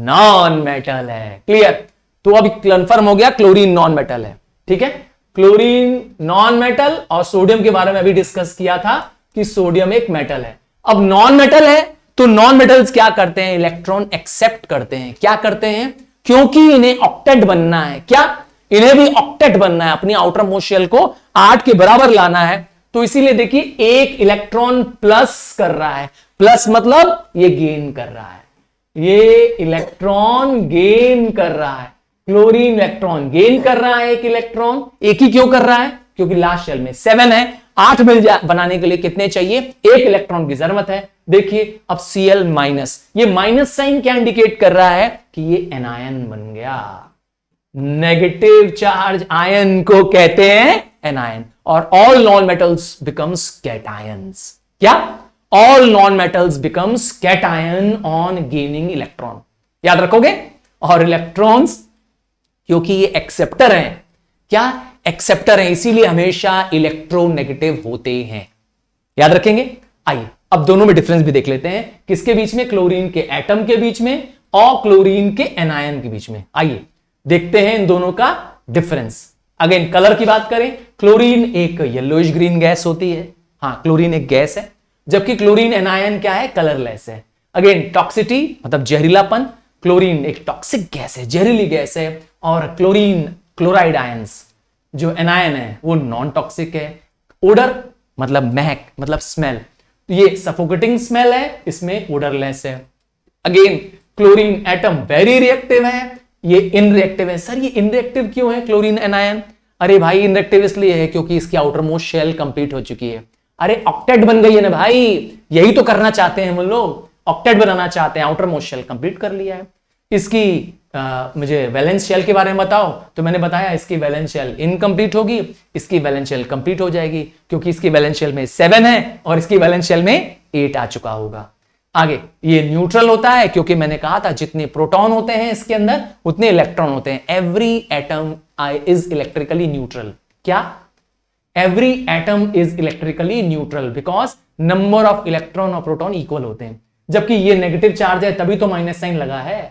नॉन मेटल है क्लियर तो अब कंफर्म हो गया क्लोरीन नॉन मेटल है ठीक है क्लोरीन नॉन मेटल और सोडियम के बारे में अभी डिस्कस किया था कि सोडियम एक मेटल है अब नॉन मेटल है तो नॉन मेटल्स क्या करते हैं इलेक्ट्रॉन एक्सेप्ट करते हैं क्या करते हैं क्योंकि इन्हें ऑक्टेट बनना है क्या इन्हें भी ऑक्टेट बनना है अपनी आउटर मोशियल को आठ के बराबर लाना है तो इसीलिए देखिए एक इलेक्ट्रॉन प्लस कर रहा है प्लस मतलब ये गेन कर रहा है ये इलेक्ट्रॉन गेन कर रहा है क्लोरीन इलेक्ट्रॉन गेन कर रहा है एक इलेक्ट्रॉन एक ही क्यों कर रहा है क्योंकि लास्ट शेल में सेवन है आठ मिल बनाने के लिए कितने चाहिए एक इलेक्ट्रॉन की जरूरत है देखिए अब Cl माइनस ये माइनस साइन क्या इंडिकेट कर रहा है कि ये एनायन बन गया नेगेटिव चार्ज आयन को कहते हैं एनायन और all non metals becomes cations क्या all non metals becomes cation on gaining electron याद रखोगे और इलेक्ट्रॉन्स क्योंकि ये एक्सेप्टर हैं क्या एक्सेप्टर हैं इसीलिए हमेशा इलेक्ट्रोनेगेटिव होते हैं याद रखेंगे आइए अब दोनों में डिफरेंस भी देख लेते हैं किसके बीच में क्लोरीन के एटम के बीच में और क्लोरीन के एनायन के बीच में आइए देखते हैं इन दोनों का डिफरेंस अगेन कलर की बात करें क्लोरीन एक येलोइश ग्रीन गैस होती है हाँ क्लोरीन एक गैस है जबकि क्लोरीन एनायन क्या है कलरलेस है अगेन टॉक्सिटी मतलब जहरीलापन क्लोरीन एक टॉक्सिक गैस है जहरीली गैस है और क्लोरीन क्लोराइड आयंस जो एनायन है वो नॉन टॉक्सिक है ओडर मतलब महक मतलब स्मेल तो ये सफोकेटिंग स्मेल है इसमें ओडरलेस है again chlorine atom very reactive है ये इनरिएक्टिव है सर ये इनरिएक्टिव क्यों है क्लोरीन एनायन अरे भाई इनरिएक्टिव इसलिए है क्योंकि इसकी आउटर मोस्ट शेल कंप्लीट हो चुकी है अरे ऑक्टेट बन गई है ना भाई यही तो करना चाहते हैं हम लोग ऑक्टेट बनाना चाहते हैं आउटर मोस्ट शेल कंप्लीट कर लिया है इसकी मुझे वैलेंस शेल के बारे में बताओ तो मैंने बताया इसकी वैलेंस शेल इनकम्प्लीट होगी इसकी वैलेंस शेल कंप्लीट हो जाएगी क्योंकि इसकी वैलेंस शेल में सेवन है और इसकी वैलेंस शेल में एट आ चुका होगा आगे ये न्यूट्रल होता है क्योंकि मैंने कहा था जितने प्रोटॉन होते हैं इसके अंदर उतने इलेक्ट्रॉन होते हैं every atom is electrically neutral क्या every atom is electrically neutral because number of electron और प्रोटॉन इक्वल होते हैं जबकि ये नेगेटिव चार्ज है तभी तो माइनस साइन लगा है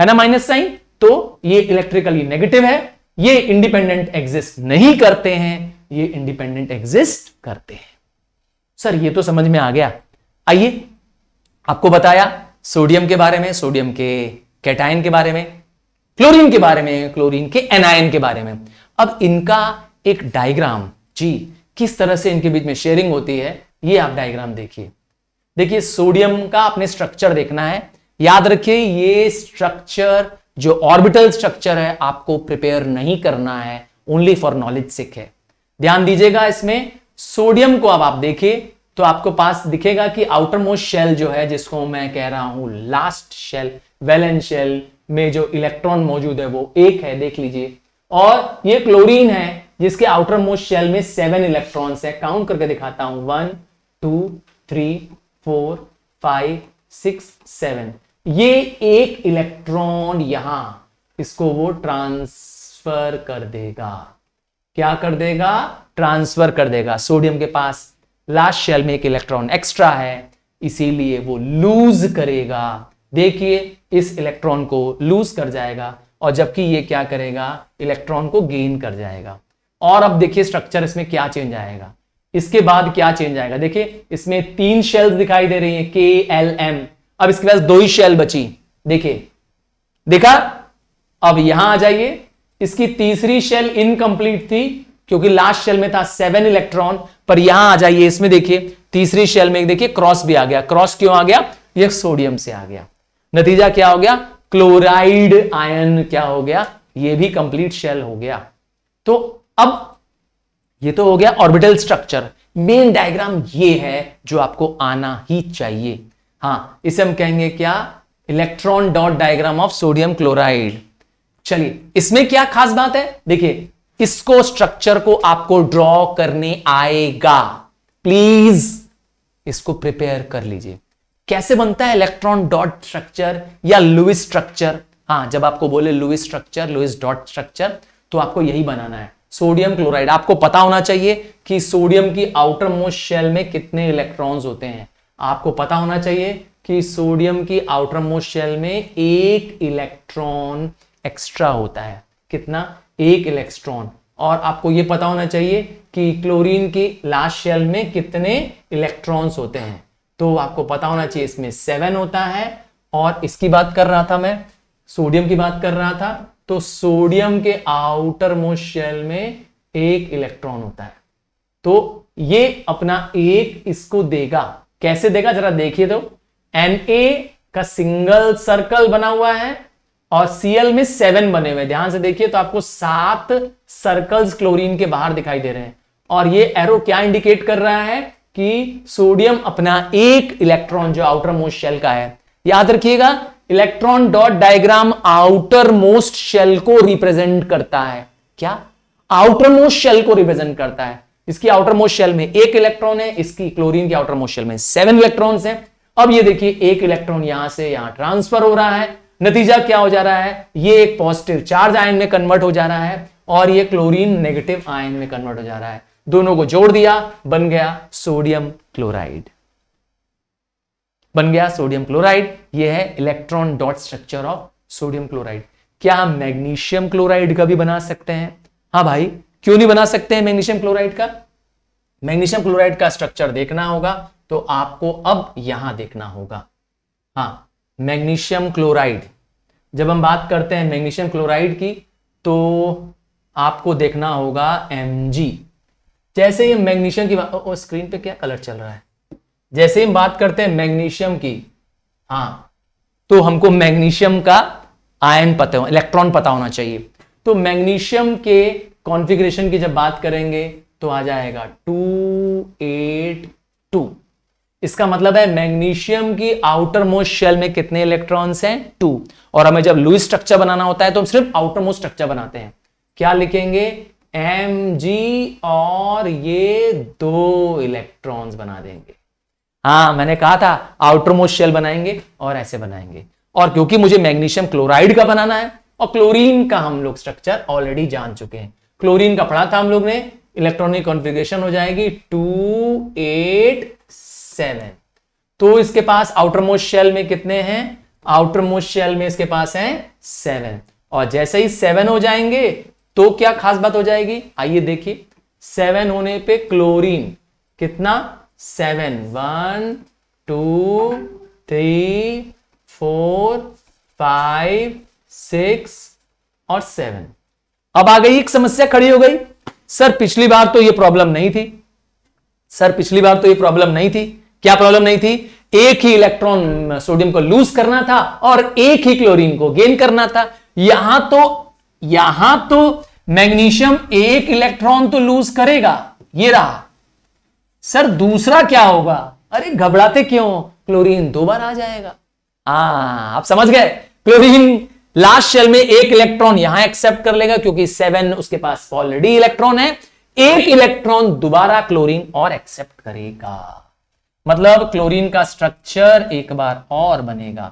है ना माइनस साइन तो ये इलेक्ट्रिकली नेगेटिव है ये इंडिपेंडेंट एग्जिस्ट नहीं करते हैं ये इंडिपेंडेंट एग्जिस्ट करते हैं सर ये तो समझ में आ गया आइए आपको बताया सोडियम के बारे में सोडियम के कैटायन के बारे में क्लोरीन के बारे में क्लोरीन के एनायन के बारे में अब इनका एक डायग्राम जी किस तरह से इनके बीच में शेयरिंग होती है ये आप डायग्राम देखिए देखिए सोडियम का आपने स्ट्रक्चर देखना है याद रखिए ये स्ट्रक्चर जो ऑर्बिटल स्ट्रक्चर है आपको प्रिपेयर नहीं करना है ओनली फॉर नॉलेज सिक है ध्यान दीजिएगा इसमें सोडियम को अब आप देखिए तो आपको पास दिखेगा कि आउटर मोस्ट शेल जो है जिसको मैं कह रहा हूं लास्ट शेल वेलन शेल में जो इलेक्ट्रॉन मौजूद है वो एक है देख लीजिए और ये क्लोरीन है जिसके आउटर मोस्ट शेल में सेवन इलेक्ट्रॉन्स है काउंट करके दिखाता हूं one two three four five six seven ये एक इलेक्ट्रॉन यहां इसको वो ट्रांसफर कर देगा क्या कर देगा ट्रांसफर कर देगा सोडियम के पास लास्ट शेल में एक इलेक्ट्रॉन एक्स्ट्रा है इसीलिए वो लूज करेगा देखिए इस इलेक्ट्रॉन को लूज कर जाएगा और जबकि ये क्या करेगा इलेक्ट्रॉन को गेन कर जाएगा और अब देखिए स्ट्रक्चर इसमें क्या चेंज आएगा इसके बाद क्या चेंज आएगा देखिए इसमें तीन शेल्स दिखाई दे रही हैं के एल एम अब इसके पास दो ही शेल बची देखिए देखा अब यहां आ जाइए इसकी तीसरी शेल इनकंप्लीट थी क्योंकि लास्ट शेल में था सेवन इलेक्ट्रॉन पर यहां आ जाइए इसमें देखिए तीसरी शेल में देखिए क्रॉस भी आ गया क्रॉस क्यों आ गया यह सोडियम से आ गया नतीजा क्या हो गया क्लोराइड आयन क्या हो गया ये भी कंप्लीट शेल हो गया तो अब ये तो हो गया ऑर्बिटल स्ट्रक्चर मेन डायग्राम ये है जो आपको आना ही चाहिए हाँ इसे हम कहेंगे क्या electron dot diagram of sodium chloride चलिए इसमें क्या खास बात है देखिए इसको स्ट्रक्चर को आपको ड्रॉ करने आएगा प्लीज इसको प्रिपेयर कर लीजिए कैसे बनता है इलेक्ट्रॉन डॉट स्ट्रक्चर या लुइस स्ट्रक्चर हाँ जब आपको बोले Lewis structure Lewis dot structure तो आपको यही बनाना है सोडियम क्लोराइड आपको पता होना चाहिए कि सोडियम की आउटर मोस्ट शेल में कितने इलेक्ट्रॉन्स होते हैं आपको पता होना चाहिए कि सोडियम की आउटर मोस्ट शेल में एक इलेक्ट्रॉन एक्स्ट्रा होता है कितना एक इलेक्ट्रॉन और आपको यह पता होना चाहिए कि क्लोरीन की लास्ट शेल में कितने इलेक्ट्रॉन्स होते हैं तो आपको पता होना चाहिए इसमें सेवन होता है और इसकी बात कर रहा था मैं सोडियम की बात कर रहा था तो सोडियम के आउटर मोस्ट शेल में एक इलेक्ट्रॉन होता है तो ये अपना एक इसको देगा कैसे देगा जरा देखिए तो एन ए का सिंगल सर्कल बना हुआ है और सीएल में सेवन बने हुए ध्यान से देखिए तो आपको सात सर्कल्स क्लोरीन के बाहर दिखाई दे रहे हैं और ये एरो क्या इंडिकेट कर रहा है कि सोडियम अपना एक इलेक्ट्रॉन जो आउटर मोस्ट शेल का है याद रखिएगा electron dot diagram outermost shell को रिप्रेजेंट करता है क्या आउटर मोस्ट शेल को रिप्रेजेंट करता है इसकी आउटर मोस्ट शेल में एक इलेक्ट्रॉन है इसकी क्लोरीन की आउटर मोस्ट शेल में सेवन इलेक्ट्रॉन है अब ये देखिए एक इलेक्ट्रॉन यहां से यहां ट्रांसफर हो रहा है नतीजा क्या हो जा रहा है ये एक पॉजिटिव चार्ज आयन में कन्वर्ट हो जा रहा है और ये क्लोरीन नेगेटिव आयन में कन्वर्ट हो जा रहा है दोनों को जोड़ दिया बन गया सोडियम क्लोराइड बन गया सोडियम क्लोराइड ये है electron dot structure of sodium chloride क्या हम मैग्नीशियम क्लोराइड का भी बना सकते हैं हाँ भाई क्यों नहीं बना सकते हैं मैग्नीशियम क्लोराइड का मैग्नीशियम क्लोराइड का स्ट्रक्चर देखना होगा तो आपको अब यहां देखना होगा हाँ मैग्नीशियम क्लोराइड जब हम बात करते हैं मैग्नीशियम क्लोराइड की तो आपको देखना होगा एम जैसे ही मैग्नीशियम की ओ, स्क्रीन पे क्या कलर चल रहा है जैसे हम बात करते हैं मैग्नीशियम की हाँ तो हमको मैग्नीशियम का आयन पता हो इलेक्ट्रॉन पता होना चाहिए तो मैग्नीशियम के कॉन्फ़िगरेशन की जब बात करेंगे तो आ जाएगा टू एट टू इसका मतलब है मैग्नीशियम की आउटर मोस्ट शेल में कितने इलेक्ट्रॉन्स हैं टू और हमें जब लुइस स्ट्रक्चर बनाना होता है तो हम सिर्फ आउटर मोस्ट स्ट्रक्चर बनाते हैं क्या लिखेंगे एम जी और ये दो इलेक्ट्रॉन्स बना देंगे हाँ मैंने कहा था आउटर मोस्ट शेल बनाएंगे और ऐसे बनाएंगे और क्योंकि मुझे मैग्नीशियम क्लोराइड का बनाना है और क्लोरीन का हम लोग स्ट्रक्चर ऑलरेडी जान चुके हैं क्लोरीन का पढ़ा था हम लोग ने इलेक्ट्रॉनिक कॉन्फ़िगरेशन हो जाएगी टू एट सेवन तो इसके पास आउटर मोस्ट शेल में कितने हैं आउटर मोस्ट शेल में इसके पास है सेवन और जैसे ही सेवन हो जाएंगे तो क्या खास बात हो जाएगी आइए देखिए सेवन होने पे क्लोरीन कितना seven one two three four five six और सेवन अब आ गई एक समस्या खड़ी हो गई सर पिछली बार तो यह प्रॉब्लम नहीं थी सर पिछली बार तो यह प्रॉब्लम नहीं थी क्या प्रॉब्लम नहीं थी एक ही इलेक्ट्रॉन सोडियम को लूज करना था और एक ही क्लोरीन को गेन करना था यहां तो यहां तो मैग्नीशियम एक इलेक्ट्रॉन तो लूज करेगा ये रहा सर दूसरा क्या होगा अरे घबराते क्यों क्लोरीन दो बार आ जाएगा आ, हाँ, आप समझ गए क्लोरीन लास्ट शेल में एक इलेक्ट्रॉन यहां एक्सेप्ट कर लेगा क्योंकि सेवन उसके पास ऑलरेडी इलेक्ट्रॉन है एक इलेक्ट्रॉन दोबारा क्लोरीन और एक्सेप्ट करेगा मतलब क्लोरीन का स्ट्रक्चर एक बार और बनेगा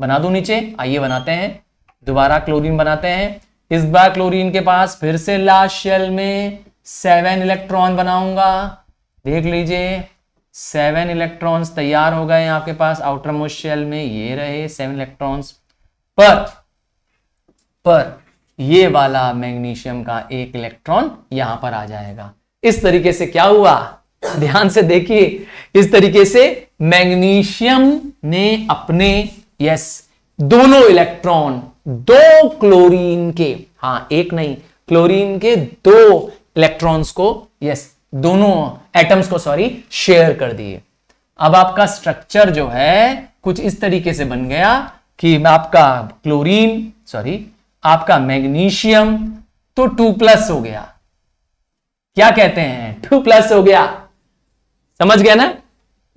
बना दो नीचे आइए बनाते हैं दोबारा क्लोरीन बनाते हैं इस बार क्लोरीन के पास फिर से लास्ट शेल में सेवन इलेक्ट्रॉन बनाऊंगा देख लीजिए सेवन इलेक्ट्रॉन्स तैयार हो गए आपके पास आउटर मोस्ट शेल में ये रहे सेवन इलेक्ट्रॉन्स पर पर ये वाला मैग्नीशियम का एक इलेक्ट्रॉन यहां पर आ जाएगा इस तरीके से क्या हुआ ध्यान से देखिए इस तरीके से मैग्नीशियम ने अपने यस दोनों इलेक्ट्रॉन दो क्लोरीन के हाँ एक नहीं क्लोरीन के दो इलेक्ट्रॉन्स को यस दोनों एटम्स को सॉरी शेयर कर दिए अब आपका स्ट्रक्चर जो है कुछ इस तरीके से बन गया कि आपका क्लोरीन सॉरी आपका मैग्नीशियम तो टू प्लस हो गया क्या कहते हैं टू प्लस हो गया समझ गया ना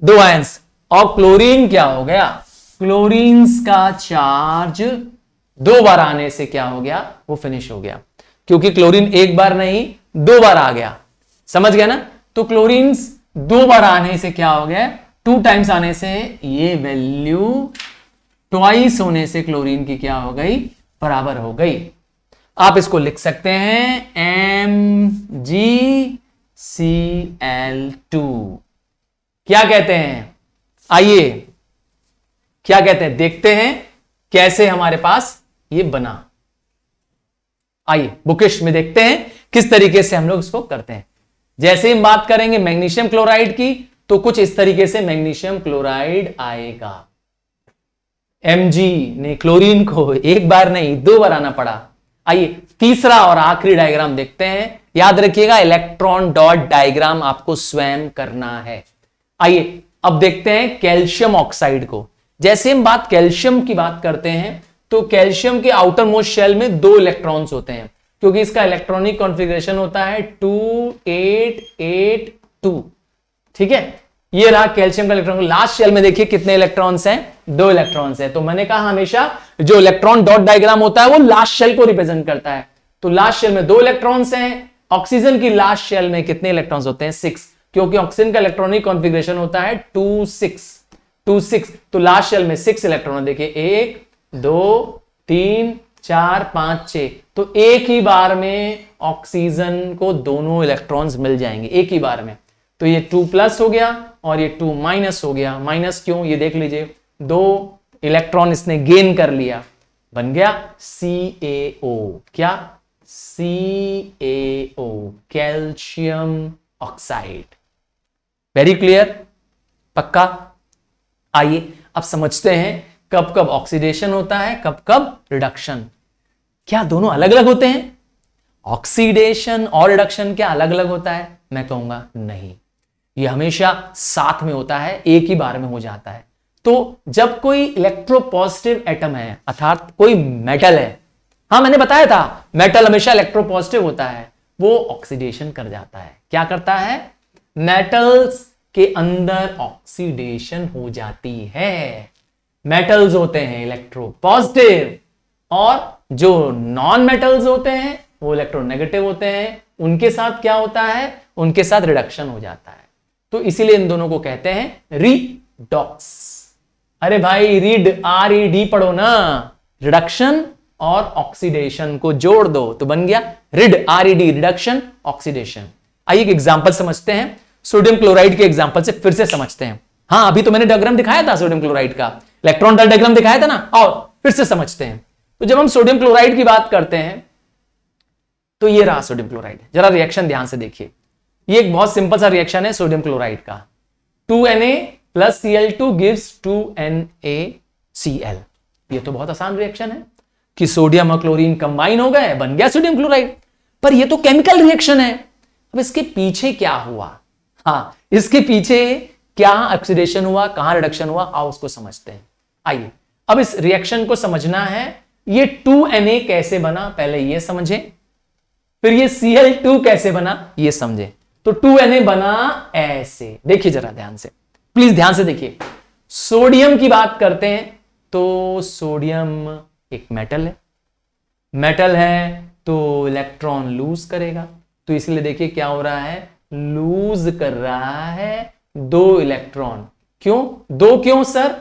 दो आयंस और क्लोरीन क्या हो गया क्लोरीन का चार्ज दो बार आने से क्या हो गया वो फिनिश हो गया क्योंकि क्लोरीन एक बार नहीं दो बार आ गया समझ गया ना तो क्लोरीन दो बार आने से क्या हो गया टू टाइम्स आने से ये वैल्यू ट्वाइस होने से क्लोरीन की क्या हो गई बराबर हो गई आप इसको लिख सकते हैं M G C L two क्या कहते हैं आइए क्या कहते हैं देखते हैं कैसे हमारे पास ये बना आइए बुकिश में देखते हैं किस तरीके से हम लोग इसको करते हैं जैसे हम बात करेंगे मैग्नीशियम क्लोराइड की तो कुछ इस तरीके से मैग्नीशियम क्लोराइड आएगा एम ने क्लोरीन को एक बार नहीं दो बार आना पड़ा आइए तीसरा और आखिरी डायग्राम देखते हैं याद रखिएगा इलेक्ट्रॉन डॉट डायग्राम आपको स्वयं करना है आइए अब देखते हैं कैल्शियम ऑक्साइड को जैसे हम बात कैल्शियम की बात करते हैं तो कैल्शियम के आउटर मोस्ट शेल में दो इलेक्ट्रॉन्स होते हैं क्योंकि इसका इलेक्ट्रॉनिक कॉन्फ़िगरेशन होता है टू एट एट टू ठीक है ये रहा कैल्शियम का इलेक्ट्रॉन लास्ट शेल में देखिए कितने इलेक्ट्रॉन्स हैं दो इलेक्ट्रॉन्स है तो मैंने कहा हमेशा जो इलेक्ट्रॉन डॉट डायग्राम होता है वो लास्ट शेल को रिप्रेजेंट करता है तो लास्ट शेल में दो इलेक्ट्रॉन्स हैं ऑक्सीजन की लास्ट शेल में कितने इलेक्ट्रॉन्स होते हैं सिक्स क्योंकि ऑक्सीजन का इलेक्ट्रॉनिक कॉन्फिग्रेशन होता है टू सिक्स टू सिक्स तो लास्ट शेल में सिक्स इलेक्ट्रॉन देखिए एक दो तीन चार पांच छ तो एक ही बार में ऑक्सीजन को दोनों इलेक्ट्रॉन मिल जाएंगे एक ही बार में तो ये टू प्लस हो गया और ये टू माइनस हो गया माइनस क्यों ये देख लीजिए दो इलेक्ट्रॉन इसने गेन कर लिया बन गया CaO क्या CaO calcium oxide very clear पक्का आइए अब समझते हैं कब कब ऑक्सीडेशन होता है कब कब रिडक्शन क्या दोनों अलग अलग होते हैं ऑक्सीडेशन और रिडक्शन क्या अलग अलग होता है मैं कहूंगा नहीं ये हमेशा साथ में होता है एक ही बार में हो जाता है तो जब कोई इलेक्ट्रोपॉजिटिव एटम है अर्थात कोई मेटल है हाँ मैंने बताया था मेटल हमेशा इलेक्ट्रोपॉजिटिव होता है वो ऑक्सीडेशन कर जाता है क्या करता है मेटल्स के अंदर ऑक्सीडेशन हो जाती है मेटल्स होते हैं इलेक्ट्रोपॉजिटिव और जो नॉन मेटल्स होते हैं वो इलेक्ट्रोनेगेटिव होते हैं उनके साथ क्या होता है उनके साथ रिडक्शन हो जाता है तो इसीलिए इन दोनों को कहते हैं रीडॉक्स अरे भाई रीड आर ई डी पढ़ो ना रिडक्शन और ऑक्सीडेशन को जोड़ दो तो बन गया red R E D reduction oxidation आइए एक एग्जाम्पल समझते हैं सोडियम क्लोराइड के एग्जाम्पल से फिर से समझते हैं हाँ अभी तो मैंने डायग्राम दिखाया था सोडियम क्लोराइड का इलेक्ट्रॉन का डायग्राम दिखाया था ना और फिर से समझते हैं तो जब हम सोडियम क्लोराइड की बात करते हैं तो ये रहा सोडियम क्लोराइड जरा रिएक्शन ध्यान से देखिए ये एक बहुत सिंपल सा रिएक्शन है सोडियम क्लोराइड का two N A plus C L two gives two N A C L ये तो बहुत आसान रिएक्शन है कि सोडियम और क्लोरीन कंबाइन हो गए बन गया सोडियम क्लोराइड पर ये तो केमिकल रिएक्शन है अब इसके पीछे क्या हुआ हाँ इसके पीछे क्या ऑक्सीडेशन हुआ कहां रिडक्शन हुआ आओ उसको समझते हैं आइए अब इस रिएक्शन को समझना है ये 2Na कैसे बना पहले ये समझें फिर ये Cl2 कैसे बना ये समझें तो 2Na बना ऐसे देखिए जरा ध्यान से प्लीज ध्यान से देखिए सोडियम की बात करते हैं तो सोडियम एक मेटल है मेटल है तो इलेक्ट्रॉन लूज करेगा तो इसलिए देखिए क्या हो रहा है लूज कर रहा है दो इलेक्ट्रॉन क्यों दो क्यों सर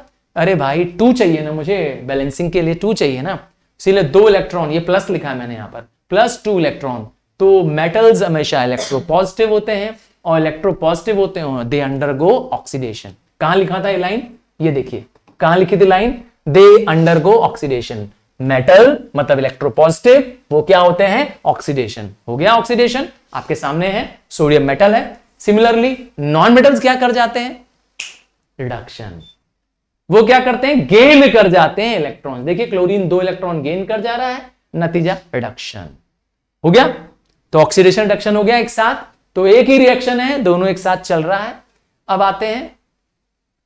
अरे भाई टू चाहिए ना मुझे बैलेंसिंग के लिए टू चाहिए ना इसीलिए दो इलेक्ट्रॉन ये प्लस लिखा है मैंने यहां पर प्लस टू इलेक्ट्रॉन तो मेटल्स हमेशा इलेक्ट्रो पॉजिटिव होते हैं और इलेक्ट्रोपॉजिटिव होते हैं दे अंडरगो ऑक्सीडेशन कहां लिखा था ये लाइन ये देखिए कहां लिखी थी line they undergo oxidation metal मतलब इलेक्ट्रोपॉजिटिव वो क्या होते हैं ऑक्सीडेशन हो गया ऑक्सीडेशन आपके सामने है सोडियम मेटल है सिमिलरली नॉन मेटल्स क्या कर जाते हैं रिडक्शन वो क्या करते हैं गेन कर जाते हैं इलेक्ट्रॉन देखिए क्लोरीन दो इलेक्ट्रॉन गेन कर जा रहा है नतीजा रिडक्शन हो गया तो ऑक्सीडेशन रिडक्शन हो गया एक साथ तो एक ही रिएक्शन है दोनों एक साथ चल रहा है अब आते हैं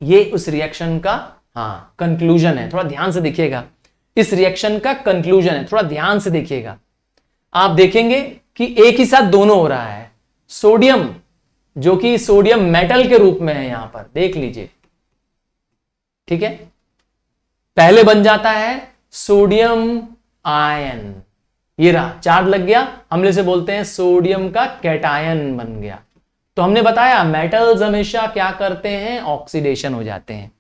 ये उस रिएक्शन का हाँ कंक्लूजन है थोड़ा ध्यान से देखिएगा इस रिएक्शन का कंक्लूजन है थोड़ा ध्यान से देखिएगा आप देखेंगे कि एक ही साथ दोनों हो रहा है सोडियम जो कि सोडियम मेटल के रूप में है यहां पर देख लीजिए ठीक है पहले बन जाता है सोडियम आयन ये रहा चार्ज लग गया हम इसे बोलते हैं सोडियम का कैटायन बन गया तो हमने बताया मेटल्स हमेशा क्या करते हैं ऑक्सीडेशन हो जाते हैं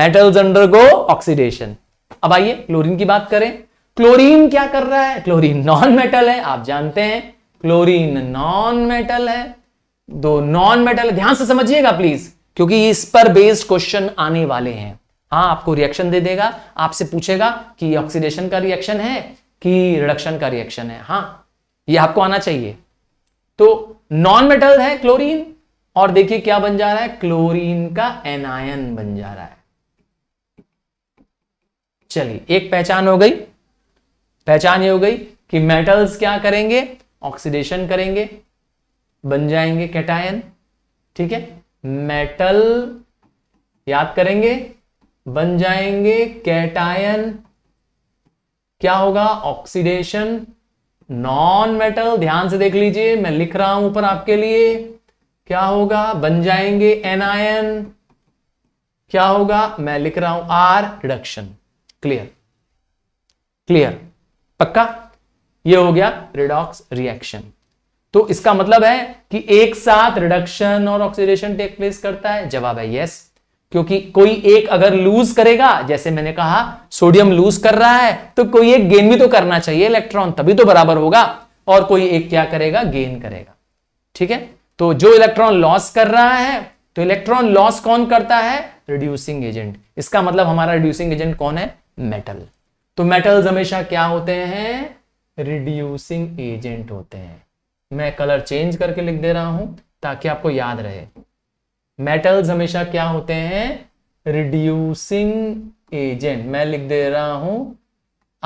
मेटल्स अंडरगो ऑक्सीडेशन अब आइए क्लोरीन की बात करें क्लोरीन क्या कर रहा है क्लोरीन नॉन मेटल है आप जानते हैं क्लोरीन नॉन मेटल है दो नॉन मेटल ध्यान से समझिएगा प्लीज क्योंकि इस पर बेस्ड क्वेश्चन आने वाले हैं हाँ आपको रिएक्शन दे देगा आपसे पूछेगा कि ऑक्सीडेशन का रिएक्शन है कि रिडक्शन का रिएक्शन है हाँ ये आपको आना चाहिए तो नॉन मेटल है क्लोरीन और देखिए क्या बन जा रहा है क्लोरीन का एनायन बन जा रहा है चलिए एक पहचान हो गई पहचान ये हो गई कि मेटल्स क्या करेंगे ऑक्सीडेशन करेंगे बन जाएंगे कैटायन ठीक है मेटल याद करेंगे बन जाएंगे कैटायन क्या होगा ऑक्सीडेशन नॉन मेटल ध्यान से देख लीजिए मैं लिख रहा हूं ऊपर आपके लिए क्या होगा बन जाएंगे एनआईएन क्या होगा मैं लिख रहा हूं आर रिडक्शन क्लियर क्लियर पक्का ये हो गया रिडॉक्स रिएक्शन तो इसका मतलब है कि एक साथ रिडक्शन और ऑक्सीडेशन टेक प्लेस करता है जवाब है यस क्योंकि कोई एक अगर लूज करेगा जैसे मैंने कहा सोडियम लूज कर रहा है तो कोई एक गेन भी तो करना चाहिए इलेक्ट्रॉन तभी तो बराबर होगा और कोई एक क्या करेगा गेन करेगा ठीक है तो जो इलेक्ट्रॉन लॉस कर रहा है तो इलेक्ट्रॉन लॉस कौन करता है रिड्यूसिंग एजेंट इसका मतलब हमारा रिड्यूसिंग एजेंट कौन है मेटल तो मेटल हमेशा क्या होते हैं रिड्यूसिंग एजेंट होते हैं मैं कलर चेंज करके लिख दे रहा हूं ताकि आपको याद रहे मेटल्स हमेशा क्या होते हैं रिड्यूसिंग एजेंट मैं लिख दे रहा हूं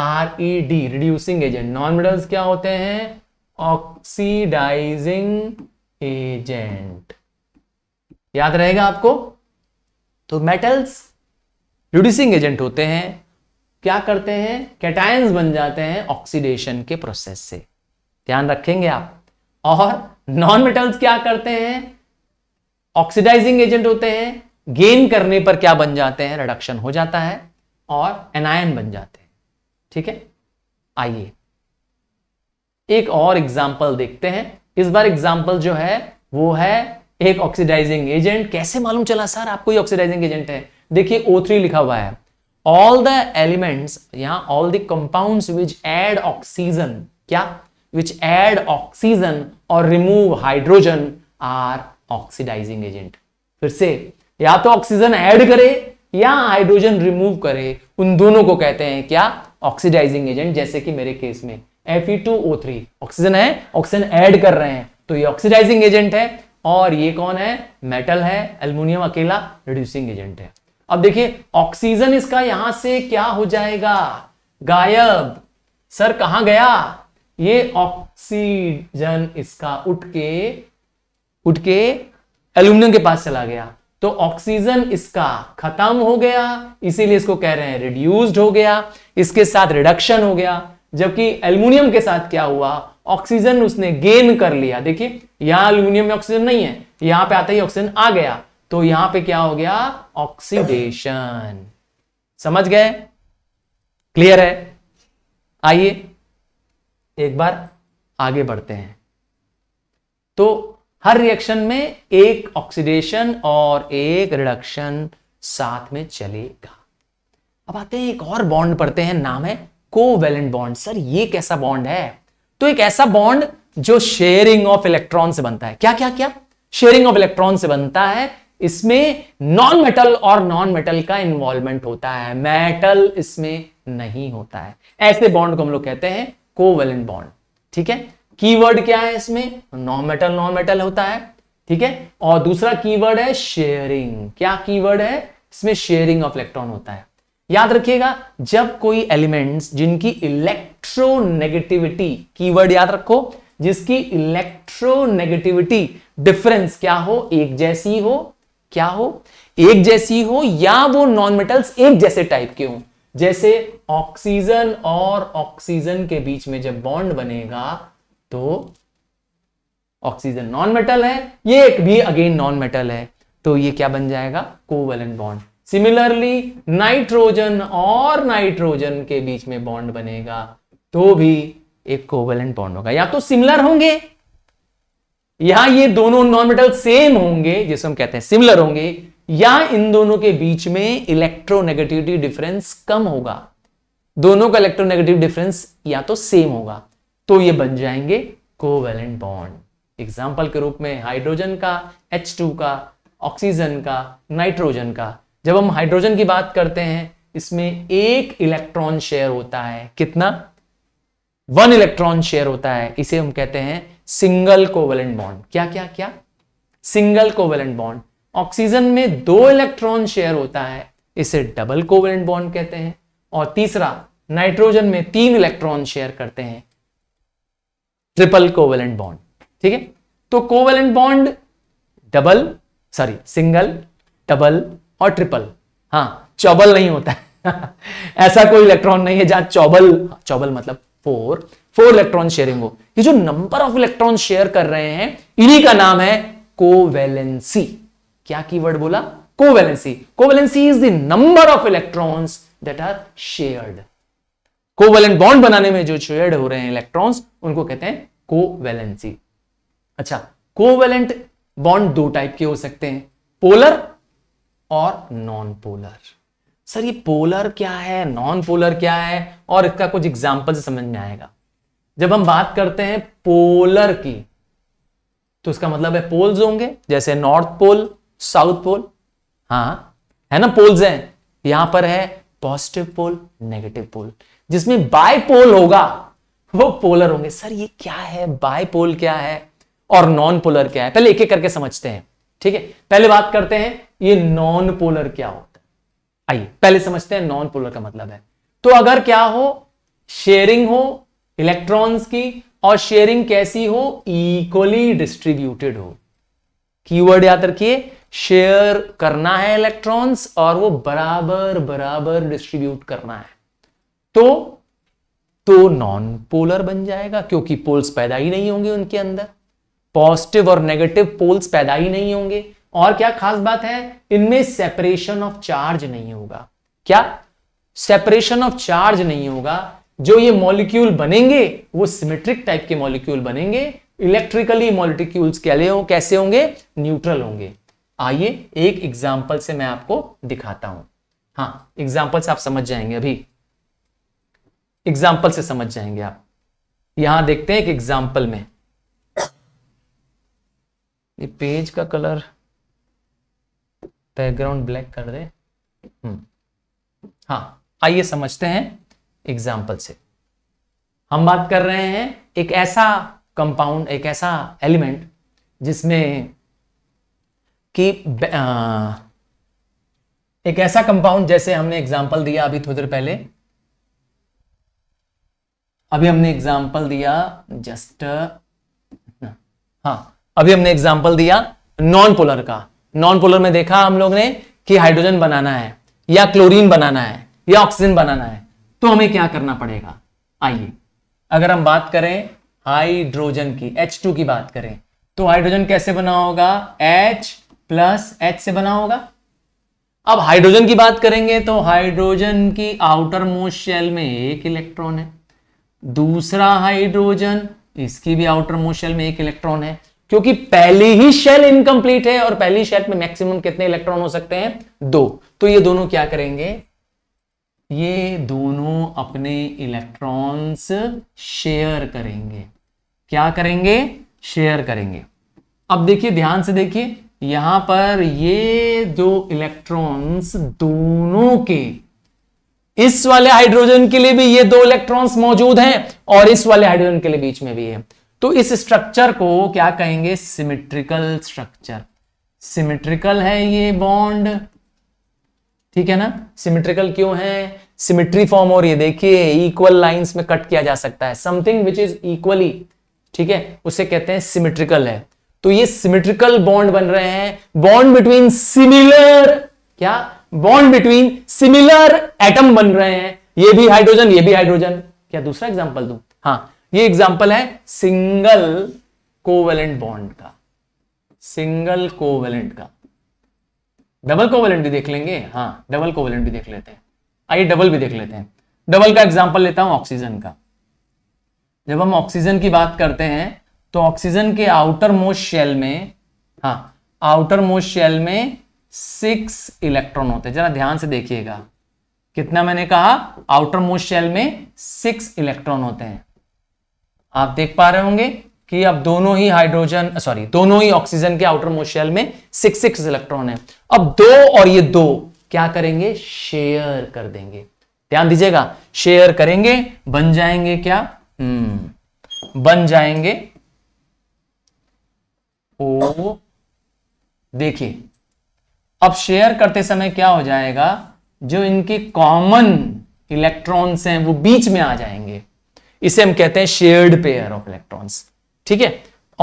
R E D reducing agent non metals क्या होते हैं ऑक्सीडाइजिंग एजेंट याद रहेगा आपको तो मेटल्स रिड्यूसिंग एजेंट होते हैं क्या करते हैं कैटायंस बन जाते हैं ऑक्सीडेशन के प्रोसेस से ध्यान रखेंगे आप और नॉन मेटल्स क्या करते हैं ऑक्सीडाइजिंग एजेंट होते हैं गेन करने पर क्या बन जाते हैं रिडक्शन हो जाता है और एनायन बन जाते हैं ठीक है आइए एक और एग्जाम्पल देखते हैं इस बार एग्जाम्पल जो है वो है एक ऑक्सीडाइजिंग एजेंट कैसे मालूम चला सर आपको ऑक्सीडाइजिंग एजेंट है देखिए O3 लिखा हुआ है ऑल द एलिमेंट्स यहां all the compounds which add oxygen क्या विच एड ऑक्सीजन और remove hydrogen are oxidising agent फिर से या तो ऑक्सीजन ऐड करे या हाइड्रोजन रिमूव करे उन दोनों को कहते हैं क्या ऑक्सीडाइजिंग एजेंट जैसे कि मेरे केस में Fe2O3 ऑक्सीजन है ऑक्सीजन ऐड कर रहे हैं तो ये ऑक्सीडाइजिंग एजेंट है और ये कौन है मेटल है एल्यूमिनियम अकेला रिड्यूसिंग एजेंट है अब देखिए ऑक्सीजन इसका यहां से क्या हो जाएगा गायब सर कहां गया ये ऑक्सीजन इसका उठ के उठ के एल्यूमिनियम के पास चला गया तो ऑक्सीजन इसका खत्म हो गया इसीलिए इसको कह रहे हैं रिड्यूस्ड हो गया इसके साथ रिडक्शन हो गया जबकि एल्यूमिनियम के साथ क्या हुआ ऑक्सीजन उसने गेन कर लिया देखिए यहां एल्यूमिनियम में ऑक्सीजन नहीं है यहां पे आता ही ऑक्सीजन आ गया तो यहां पे क्या हो गया ऑक्सीडेशन समझ गए क्लियर है आइए एक बार आगे बढ़ते हैं तो हर रिएक्शन में एक ऑक्सीडेशन और एक रिडक्शन साथ में चलेगा अब आते हैं एक और बॉन्ड पढ़ते हैं नाम है कोवेलेंट बॉन्ड सर ये कैसा बॉन्ड है तो एक ऐसा बॉन्ड जो शेयरिंग ऑफ इलेक्ट्रॉन से बनता है क्या क्या क्या शेयरिंग ऑफ इलेक्ट्रॉन से बनता है इसमें नॉन मेटल और नॉन मेटल का इन्वॉल्वमेंट होता है मेटल इसमें नहीं होता है ऐसे बॉन्ड को हम लोग कहते हैं कोवेलेंट बॉन्ड ठीक है कीवर्ड क्या है इसमें नॉन मेटल नॉन मेटल होता है ठीक है और दूसरा कीवर्ड है शेयरिंग क्या कीवर्ड है इसमें शेयरिंग ऑफ इलेक्ट्रॉन होता है याद रखिएगा जब कोई एलिमेंट्स जिनकी इलेक्ट्रोनेगेटिविटी कीवर्ड याद रखो जिसकी इलेक्ट्रोनेगेटिविटी डिफरेंस क्या हो एक जैसी हो क्या हो एक जैसी हो या वो नॉन मेटल्स एक जैसे टाइप के हो जैसे ऑक्सीजन और ऑक्सीजन के बीच में जब बॉन्ड बनेगा तो ऑक्सीजन नॉन मेटल है ये एक भी अगेन नॉन मेटल है तो ये क्या बन जाएगा कोवेलेंट बॉन्ड सिमिलरली नाइट्रोजन और नाइट्रोजन के बीच में बॉन्ड बनेगा तो भी एक कोवेलेंट बॉन्ड होगा या तो सिमिलर होंगे या ये दोनों नॉन मेटल सेम होंगे जिसे हम कहते हैं सिमिलर होंगे या इन दोनों के बीच में इलेक्ट्रोनेगेटिविटी डिफरेंस कम होगा दोनों का इलेक्ट्रोनेगेटिव डिफरेंस या तो सेम होगा तो ये बन जाएंगे कोवेलेंट बॉन्ड एग्जाम्पल के रूप में हाइड्रोजन का एच टू का ऑक्सीजन का नाइट्रोजन का जब हम हाइड्रोजन की बात करते हैं इसमें एक इलेक्ट्रॉन शेयर होता है कितना वन इलेक्ट्रॉन शेयर होता है इसे हम कहते हैं सिंगल कोवेलेंट बॉन्ड क्या क्या क्या सिंगल कोवेलेंट बॉन्ड ऑक्सीजन में दो इलेक्ट्रॉन शेयर होता है इसे डबल कोवेलेंट बॉन्ड कहते हैं और तीसरा नाइट्रोजन में तीन इलेक्ट्रॉन शेयर करते हैं ट्रिपल कोवेलेंट बॉन्ड ठीक है तो covalent bond double sorry single double और ट्रिपल हाँ चौबल नहीं होता है ऐसा कोई इलेक्ट्रॉन नहीं है जहां चौबल चौबल मतलब फोर फोर इलेक्ट्रॉन शेयरिंग हो ये जो नंबर ऑफ इलेक्ट्रॉन शेयर कर रहे हैं इन्हीं का नाम है कोवेलेंसी क्या कीवर्ड बोला covalency covalency is the number of electrons that are shared covalent bond बनाने में जो शेयर्ड हो रहे हैं इलेक्ट्रॉन्स उनको कहते हैं कोवेलेंसी अच्छा कोवेलेंट बॉन्ड दो टाइप के हो सकते हैं पोलर और नॉन पोलर सर ये पोलर क्या है नॉन पोलर क्या है और इसका कुछ एग्जाम्पल समझ में आएगा जब हम बात करते हैं पोलर की तो इसका मतलब है पोल्स होंगे जैसे नॉर्थ पोल साउथ पोल हाँ है ना पोल्स हैं यहां पर है पॉजिटिव पोल नेगेटिव पोल जिसमें बाय पोल होगा वो पोलर होंगे सर ये क्या है बायपोल क्या है और नॉन पोलर क्या है पहले एक एक करके समझते हैं ठीक है पहले बात करते हैं ये नॉन पोलर क्या होता है आइए पहले समझते हैं नॉन पोलर का मतलब है तो अगर क्या हो शेयरिंग हो इलेक्ट्रॉन्स की और शेयरिंग कैसी हो इक्वली डिस्ट्रीब्यूटेड हो कीवर्ड याद रखिए शेयर करना है इलेक्ट्रॉन्स और वो बराबर बराबर डिस्ट्रीब्यूट करना है तो तो नॉन पोलर बन जाएगा क्योंकि पोल्स पैदा ही नहीं होंगे उनके अंदर पॉजिटिव और नेगेटिव पोल्स पैदा ही नहीं होंगे और क्या खास बात है इनमें सेपरेशन ऑफ चार्ज नहीं होगा क्या सेपरेशन ऑफ चार्ज नहीं होगा जो ये मॉलिक्यूल बनेंगे वो सिमेट्रिक टाइप के मॉलिक्यूल बनेंगे इलेक्ट्रिकली मॉलिक्यूल्स कहले हो कैसे होंगे न्यूट्रल होंगे आइए एक एग्जाम्पल से मैं आपको दिखाता हूं हाँ एग्जाम्पल से आप समझ जाएंगे अभी एग्जाम्पल से समझ जाएंगे आप यहां देखते हैं एक एग्जाम्पल में ये पेज का कलर बैकग्राउंड ब्लैक कर दे हम्म। हाँ आइए समझते हैं एग्जाम्पल से हम बात कर रहे हैं एक ऐसा कंपाउंड एक ऐसा एलिमेंट जिसमें कि एक ऐसा कंपाउंड जैसे हमने एग्जाम्पल दिया अभी थोड़ी देर पहले अभी हमने एग्जाम्पल दिया जस्ट हाँ अभी हमने एग्जाम्पल दिया नॉन पोलर का नॉन पोलर में देखा हम लोग ने कि हाइड्रोजन बनाना है या क्लोरीन बनाना है या ऑक्सीजन बनाना है तो हमें क्या करना पड़ेगा आइए अगर हम बात करें हाइड्रोजन की H2 की बात करें तो हाइड्रोजन कैसे बना होगा H प्लस एच से बना होगा अब हाइड्रोजन की बात करेंगे तो हाइड्रोजन की आउटर मोस्ट शेल में एक इलेक्ट्रॉन है दूसरा हाइड्रोजन इसकी भी आउटर मोशन में एक इलेक्ट्रॉन है क्योंकि पहली ही शेल इनकम्प्लीट है और पहली शेल में मैक्सिमम कितने इलेक्ट्रॉन हो सकते हैं दो तो ये दोनों क्या करेंगे ये दोनों अपने इलेक्ट्रॉन्स शेयर करेंगे क्या करेंगे शेयर करेंगे अब देखिए ध्यान से देखिए यहां पर ये जो इलेक्ट्रॉन्स दोनों के इस वाले हाइड्रोजन के लिए भी ये दो इलेक्ट्रॉन्स मौजूद हैं और इस वाले हाइड्रोजन के लिए बीच में भी है तो इस स्ट्रक्चर को क्या कहेंगे सिमेट्रिकल स्ट्रक्चर सिमेट्रिकल है ये बॉन्ड ठीक है ना सिमेट्रिकल क्यों है सिमेट्री फॉर्म और ये देखिए इक्वल लाइंस में कट किया जा सकता है समथिंग विच इज इक्वली ठीक है उसे कहते हैं सिमेट्रिकल है तो ये सिमेट्रिकल बॉन्ड बन रहे हैं बॉन्ड बिटवीन सिमिलर क्या बॉन्ड बिटवीन सिमिलर एटम बन रहे हैं ये भी हाइड्रोजन ये भी हाइड्रोजन क्या दूसरा एग्जाम्पल दू हाँ ये एग्जाम्पल है सिंगल कोवेलेंट बॉन्ड का सिंगल कोवेलेंट का डबल कोवेलेंट भी देख लेंगे हाँ डबल कोवेलेंट भी देख लेते हैं आइए डबल भी देख लेते हैं डबल का एग्जाम्पल लेता हूं ऑक्सीजन का जब हम ऑक्सीजन की बात करते हैं तो ऑक्सीजन के आउटर मोस्ट शेल में हाँ आउटर मोस्ट शेल में सिक्स इलेक्ट्रॉन होते हैं जरा ध्यान से देखिएगा कितना मैंने कहा आउटर मोस्ट शेल में सिक्स इलेक्ट्रॉन होते हैं आप देख पा रहे होंगे कि अब दोनों ही हाइड्रोजन सॉरी दोनों ही ऑक्सीजन के आउटर मोस्ट शेल में सिक्स सिक्स इलेक्ट्रॉन है अब दो और ये दो क्या करेंगे शेयर कर देंगे ध्यान दीजिएगा शेयर करेंगे बन जाएंगे क्या हम्म, बन जाएंगे ओ देखिए अब शेयर करते समय क्या हो जाएगा जो इनके कॉमन इलेक्ट्रॉन्स हैं वो बीच में आ जाएंगे इसे हम कहते हैं शेयर्ड पेयर ऑफ इलेक्ट्रॉन्स ठीक है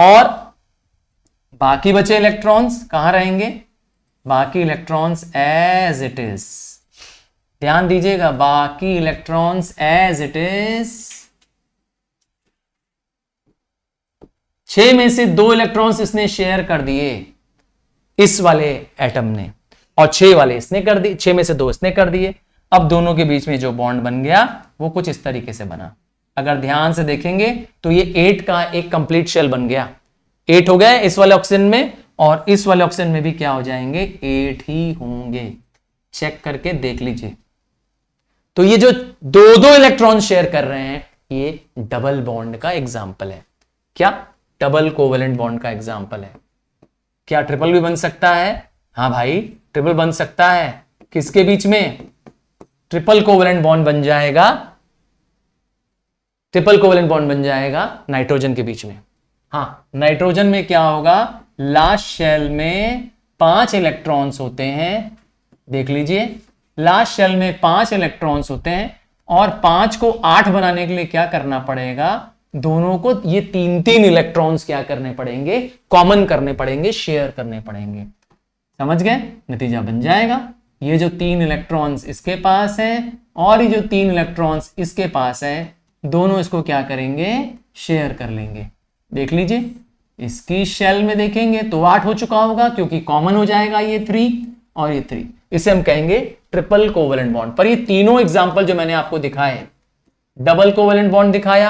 और बाकी बचे इलेक्ट्रॉन्स कहां रहेंगे बाकी इलेक्ट्रॉन्स एज इट इज ध्यान दीजिएगा बाकी इलेक्ट्रॉन्स एज इट इज छह में से दो इलेक्ट्रॉन्स इसने शेयर कर दिए इस वाले एटम ने और छह वाले इसने कर दिए छह में से दो इसने कर दिए अब दोनों के बीच में जो बॉन्ड बन गया वो कुछ इस तरीके से बना अगर ध्यान से देखेंगे तो ये एट का एक कंप्लीट शेल बन गया एट हो गया इस वाले ऑक्सीजन में और इस वाले ऑक्सीजन में भी क्या हो जाएंगे एट ही होंगे चेक करके देख लीजिए तो ये जो दो दो इलेक्ट्रॉन शेयर कर रहे हैं ये डबल बॉन्ड का एग्जाम्पल है क्या डबल कोवेलेंट बॉन्ड का एग्जाम्पल है क्या ट्रिपल भी बन सकता है हाँ भाई ट्रिपल बन सकता है किसके बीच में ट्रिपल कोवलेंट बॉन्ड बन जाएगा ट्रिपल कोवलेंट बॉन्ड बन जाएगा नाइट्रोजन के बीच में हाँ नाइट्रोजन में क्या होगा लास्ट शेल में पांच इलेक्ट्रॉन्स होते हैं देख लीजिए लास्ट शेल में पांच इलेक्ट्रॉन्स होते हैं और पांच को आठ बनाने के लिए क्या करना पड़ेगा दोनों को ये तीन तीन इलेक्ट्रॉन्स क्या करने पड़ेंगे कॉमन करने पड़ेंगे शेयर करने पड़ेंगे समझ गए नतीजा बन जाएगा ये जो तीन इलेक्ट्रॉन्स इसके पास हैं और ये जो तीन इलेक्ट्रॉन्स इसके पास हैं दोनों इसको क्या करेंगे शेयर कर लेंगे देख लीजिए इसकी शेल में देखेंगे तो आठ हो चुका होगा क्योंकि कॉमन हो जाएगा ये थ्री और ये थ्री इसे हम कहेंगे ट्रिपल कोवलेंट बॉन्ड पर ये तीनों एग्जाम्पल जो मैंने आपको दिखाए डबल कोवलेंट बॉन्ड दिखाया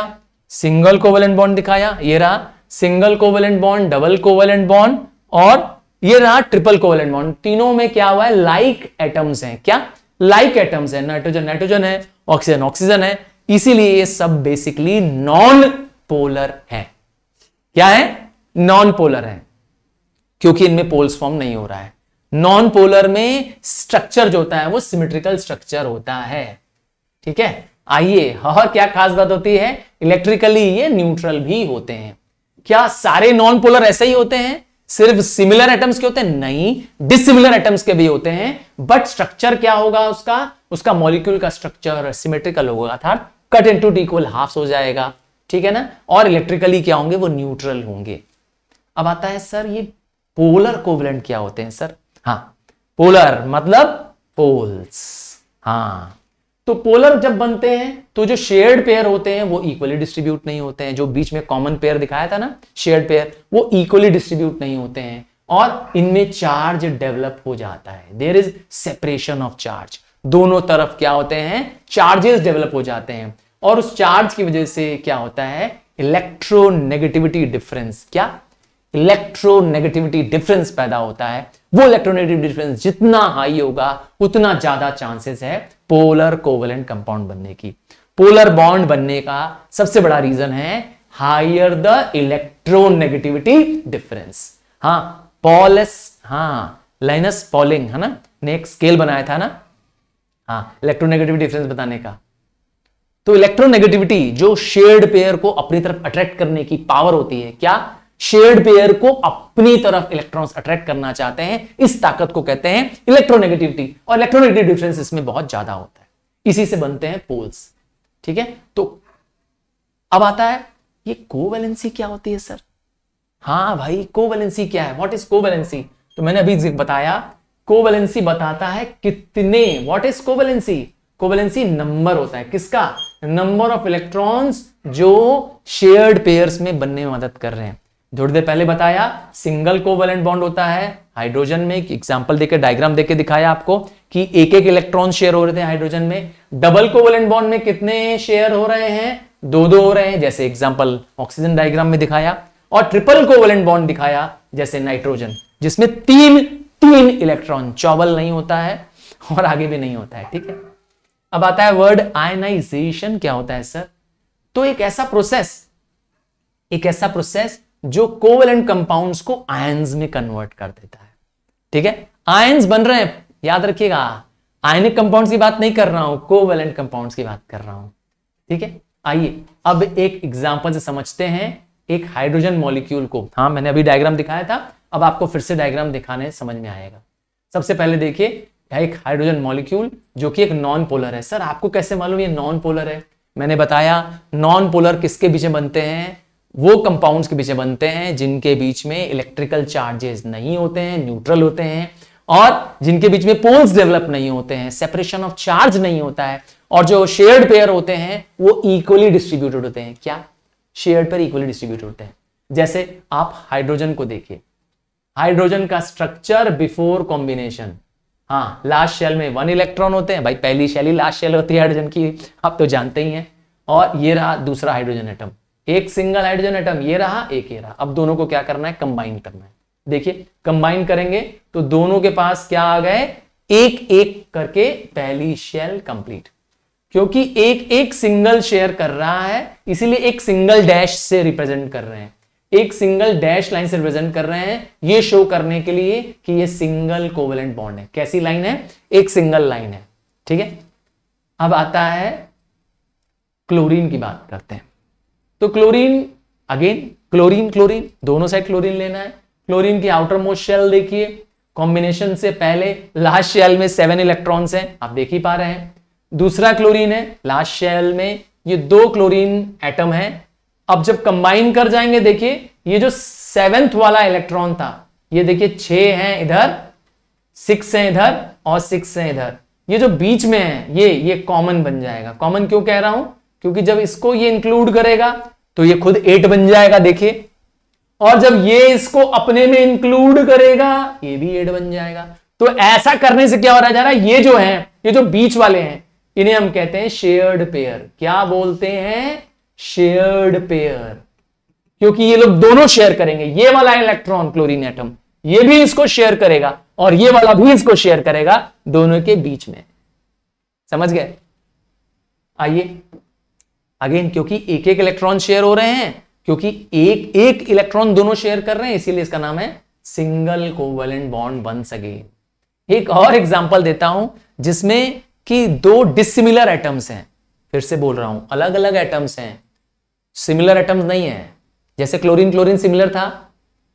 सिंगल कोवेलेंट बॉन्ड दिखाया ये रहा single covalent bond double covalent bond और ये रहा ट्रिपल कोवेलेंट बॉन्ड तीनों में क्या हुआ है लाइक एटम्स हैं क्या लाइक एटम्स हैं नाइट्रोजन नाइट्रोजन है ऑक्सीजन ऑक्सीजन है इसीलिए ये सब बेसिकली नॉन पोलर है क्या है नॉन पोलर है क्योंकि इनमें पोल्स फॉर्म नहीं हो रहा है नॉन पोलर में स्ट्रक्चर जो होता है वो सिमेट्रिकल स्ट्रक्चर होता है ठीक है आइए और क्या खास बात होती है इलेक्ट्रिकली ये न्यूट्रल भी होते हैं क्या सारे नॉन पोलर ऐसे ही होते हैं सिर्फ सिमिलर एटम्स के होते हैं नहीं डिसिमिलर एटम्स के भी होते हैं बट स्ट्रक्चर क्या होगा उसका उसका मॉलिक्यूल का स्ट्रक्चर सिमेट्रिकल होगा अर्थात cut into equal half हो जाएगा ठीक है ना और इलेक्ट्रिकली क्या होंगे वो न्यूट्रल होंगे अब आता है सर ये पोलर कोवलेंट क्या होते हैं सर हाँ पोलर मतलब पोल्स हाँ तो पोलर जब बनते हैं तो जो शेयर्ड पेयर होते हैं वो इक्वली डिस्ट्रीब्यूट नहीं होते हैं जो बीच में कॉमन पेयर दिखाया था ना शेयर्ड पेयर वो इक्वली डिस्ट्रीब्यूट नहीं होते हैं और इनमें चार्ज डेवलप हो जाता है there is separation of charge दोनों तरफ क्या होते हैं चार्जेस डेवलप हो जाते हैं और उस चार्ज की वजह से क्या होता है इलेक्ट्रोनेगेटिविटी डिफरेंस क्या इलेक्ट्रोनेगेटिविटी डिफरेंस पैदा होता है वो इलेक्ट्रोनेगेटिव डिफरेंस जितना हाई होगा उतना ज्यादा चांसेस है पोलर कोवलेंट कंपाउंड बनने की पोलर बॉन्ड बनने का सबसे बड़ा रीजन है हायर द इलेक्ट्रोनेगेटिविटी डिफरेंस हाँ पॉलस हाँ लाइनस पॉलिंग है ना ने एक स्केल बनाया था ना हाँ इलेक्ट्रोनेगेटिविटी डिफरेंस बताने का तो इलेक्ट्रोनेगेटिविटी जो शेड पेयर को अपनी तरफ अट्रैक्ट करने की पावर होती है क्या शेयर्ड पेयर को अपनी तरफ इलेक्ट्रॉन्स अट्रैक्ट करना चाहते हैं इस ताकत को कहते हैं इलेक्ट्रोनेगेटिविटी और इलेक्ट्रोनेगेटिव डिफरेंस इसमें बहुत ज्यादा होता है इसी से बनते हैं पोल्स ठीक है तो अब आता है ये कोवेलेंसी क्या होती है सर हाँ भाई कोवेलेंसी क्या है वॉट इज कोवेलेंसी तो मैंने अभी बताया कोवेलेंसी बताता है कितने what is covalency covalency number होता है किसका नंबर ऑफ इलेक्ट्रॉन्स जो शेयर्ड पेयर्स में बनने में मदद कर रहे हैं थोड़ी देर पहले बताया सिंगल कोवेलेंट बॉन्ड होता है हाइड्रोजन में एक एग्जाम्पल देकर डायग्राम देकर दिखाया आपको कि एक एक इलेक्ट्रॉन शेयर हो रहे थे हाइड्रोजन में डबल कोवेलेंट बॉन्ड में कितने शेयर हो रहे हैं दो दो हो रहे हैं जैसे एग्जाम्पल ऑक्सीजन डायग्राम में दिखाया और ट्रिपल कोवेलेंट बॉन्ड दिखाया जैसे नाइट्रोजन जिसमें तीन तीन इलेक्ट्रॉन चौबल नहीं होता है और आगे भी नहीं होता है ठीक है अब आता है वर्ड आयनाइजेशन क्या होता है सर तो एक ऐसा प्रोसेस एक ऐसा प्रोसेस जो कोवेलेंट कंपाउंड्स को आयंस में कन्वर्ट कर देता है ठीक है आयंस बन रहे हैं याद रखिएगा आयनिक कंपाउंड्स की बात नहीं कर रहा हूं कोवेलेंट कंपाउंड्स की बात कर रहा हूं ठीक है आइए अब एक एग्जांपल से समझते हैं एक हाइड्रोजन मॉलिक्यूल को हाँ मैंने अभी डायग्राम दिखाया था अब आपको फिर से डायग्राम दिखाने समझ में आएगा सबसे पहले देखिए एक हाइड्रोजन मॉलिक्यूल जो कि एक नॉन पोलर है सर आपको कैसे मालूम ये नॉन पोलर है मैंने बताया नॉन पोलर किसके बीच में बनते हैं वो कंपाउंड्स के बीच में बनते हैं जिनके बीच में इलेक्ट्रिकल चार्जेस नहीं होते हैं न्यूट्रल होते हैं और जिनके बीच में पोल्स डेवलप नहीं होते हैं सेपरेशन ऑफ चार्ज नहीं होता है और जो शेयर्ड पेयर होते हैं वो इक्वली डिस्ट्रीब्यूटेड होते हैं क्या शेयर्ड पेयर इक्वली डिस्ट्रीब्यूटेड होते हैं जैसे आप हाइड्रोजन को देखिए हाइड्रोजन का स्ट्रक्चर बिफोर कॉम्बिनेशन हाँ लास्ट शेल में वन इलेक्ट्रॉन होते हैं भाई पहली शेल ही लास्ट शेल होती है हाइड्रोजन की आप तो जानते ही हैं और ये रहा दूसरा हाइड्रोजन एटम एक सिंगल हाइड्रोजन एटम ये रहा एक ये रहा अब दोनों को क्या करना है कंबाइन करना है देखिए कंबाइन करेंगे तो दोनों के पास क्या आ गए एक एक करके पहली शेल कंप्लीट क्योंकि एक एक सिंगल शेयर कर रहा है इसीलिए एक सिंगल डैश से रिप्रेजेंट कर रहे हैं एक सिंगल डैश लाइन से रिप्रेजेंट कर रहे हैं ये शो करने के लिए कि ये सिंगल कोवेलेंट बॉन्ड है कैसी लाइन है एक सिंगल लाइन है ठीक है अब आता है क्लोरीन की बात करते हैं तो क्लोरीन अगेन क्लोरीन क्लोरीन दोनों साइड क्लोरीन लेना है क्लोरीन की आउटर मोस्ट शेल देखिए कॉम्बिनेशन से पहले लास्ट शेल में सेवन इलेक्ट्रॉन्स हैं आप देख ही पा रहे हैं दूसरा क्लोरीन है लास्ट शेल में ये दो क्लोरीन एटम है अब जब कंबाइन कर जाएंगे देखिए ये जो सेवेंथ वाला इलेक्ट्रॉन था ये देखिए छ हैं इधर सिक्स हैं इधर और सिक्स हैं इधर ये जो बीच में है ये ये कॉमन बन जाएगा कॉमन क्यों कह रहा हूं क्योंकि जब इसको ये इंक्लूड करेगा तो ये खुद एट बन जाएगा देखिए और जब ये इसको अपने में इंक्लूड करेगा ये भी एट बन जाएगा तो ऐसा करने से क्या हो रहा जा रहा है ये जो है ये जो बीच वाले हैं इन्हें हम कहते हैं शेयर्ड पेयर क्या बोलते हैं शेयर्ड पेयर क्योंकि ये लोग दोनों शेयर करेंगे ये वाला इलेक्ट्रॉन क्लोरीन एटम ये भी इसको शेयर करेगा और ये वाला भी इसको शेयर करेगा दोनों के बीच में समझ गए आइए अगेन क्योंकि एक एक इलेक्ट्रॉन शेयर हो रहे हैं क्योंकि एक एक इलेक्ट्रॉन दोनों शेयर कर रहे हैं इसीलिए इसका नाम है सिंगल कोवेलेंट बॉन्ड बन सके एक और एग्जांपल देता हूं जिसमें कि दो डिसिमिलर एटम्स हैं फिर से बोल रहा हूं अलग अलग एटम्स हैं सिमिलर एटम्स नहीं है जैसे क्लोरीन क्लोरीन सिमिलर था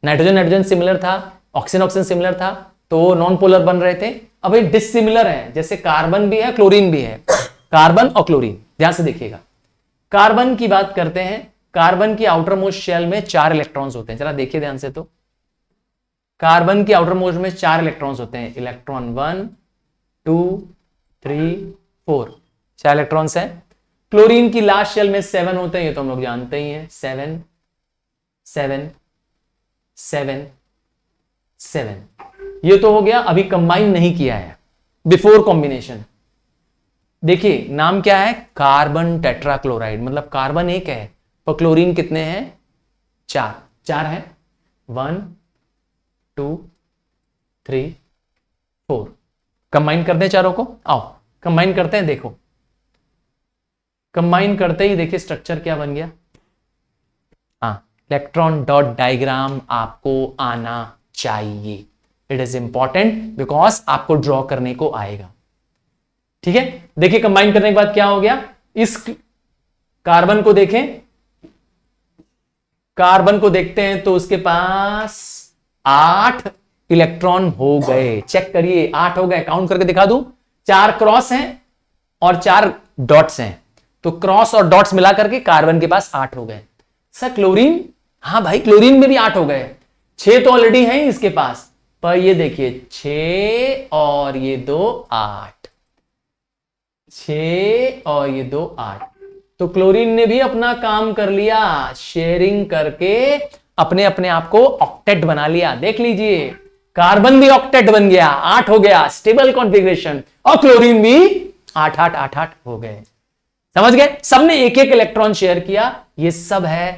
नाइट्रोजन नाइट्रोजन सिमिलर था ऑक्सीजन ऑक्सीजन सिमिलर था तो वो नॉन पोलर बन रहे थे अब ये डिसिमिलर है जैसे कार्बन भी है क्लोरीन भी है कार्बन और क्लोरीन ध्यान से देखिएगा कार्बन की बात करते हैं कार्बन की आउटर मोस्ट शेल में चार इलेक्ट्रॉन्स होते हैं जरा देखिए ध्यान से तो कार्बन की आउटर मोस्ट में चार इलेक्ट्रॉन्स होते हैं electron one two three four चार इलेक्ट्रॉन्स हैं क्लोरीन की लास्ट शेल में सेवन होते हैं ये तो हम लोग जानते ही हैं सेवन सेवन सेवन सेवन ये तो हो गया अभी कंबाइन नहीं किया है बिफोर कॉम्बिनेशन देखिए नाम क्या है कार्बन टेट्राक्लोराइड मतलब कार्बन एक है पर क्लोरीन कितने हैं चार चार है one two three four combine करते हैं चारों को आओ कंबाइन करते हैं देखो कंबाइन करते ही देखिए स्ट्रक्चर क्या बन गया हाँ इलेक्ट्रॉन डॉट डायग्राम आपको आना चाहिए इट इज इंपॉर्टेंट बिकॉज आपको ड्रॉ करने को आएगा ठीक है देखिए कंबाइन करने के बाद क्या हो गया इस कार्बन को देखें कार्बन को देखते हैं तो उसके पास आठ इलेक्ट्रॉन हो गए चेक करिए आठ हो गए काउंट करके दिखा दू चार क्रॉस हैं और चार डॉट्स हैं तो क्रॉस और डॉट्स मिला करके कार्बन के पास आठ हो गए सर क्लोरीन हाँ भाई क्लोरीन में भी आठ हो गए छह तो ऑलरेडी हैं इसके पास पर ये देखिए छ और ये दो आठ छ और ये दो आठ तो क्लोरीन ने भी अपना काम कर लिया शेयरिंग करके अपने अपने आप को ऑक्टेट बना लिया देख लीजिए कार्बन भी ऑक्टेट बन गया आठ हो गया स्टेबल कॉन्फ़िगरेशन और क्लोरीन भी आठ आठ आठ आठ हो गए समझ गए सबने एक एक इलेक्ट्रॉन शेयर किया ये सब है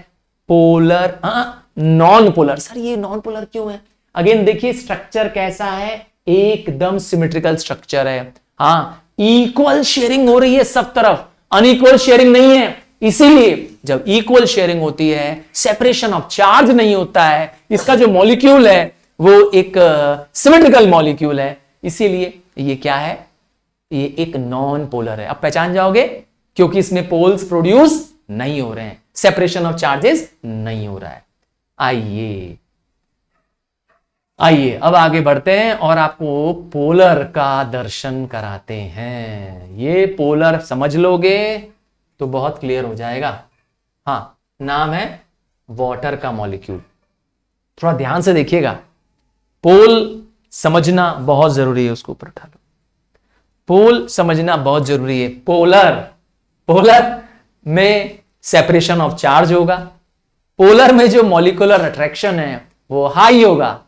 पोलर हाँ, नॉन पोलर सर ये नॉन पोलर क्यों है अगेन देखिए स्ट्रक्चर कैसा है एकदम सिमेट्रिकल स्ट्रक्चर है हाँ इक्वल शेयरिंग हो रही है सब तरफ अनइक्वल शेयरिंग नहीं है इसीलिए जब इक्वल शेयरिंग होती है सेपरेशन ऑफ चार्ज नहीं होता है इसका जो मॉलिक्यूल है वो एक सिमेट्रिकल मॉलिक्यूल है इसीलिए ये क्या है ये एक नॉन पोलर है आप पहचान जाओगे क्योंकि इसमें पोल्स प्रोड्यूस नहीं हो रहे हैं सेपरेशन ऑफ चार्जेस नहीं हो रहा है आइए आइए अब आगे बढ़ते हैं और आपको पोलर का दर्शन कराते हैं ये पोलर समझ लोगे तो बहुत क्लियर हो जाएगा हाँ नाम है वाटर का मॉलिक्यूल थोड़ा ध्यान से देखिएगा पोल समझना बहुत जरूरी है उसको ऊपर उठा लो पोल समझना बहुत जरूरी है पोलर पोलर में सेपरेशन ऑफ चार्ज होगा पोलर में जो मॉलिकुलर अट्रैक्शन है वो हाई होगा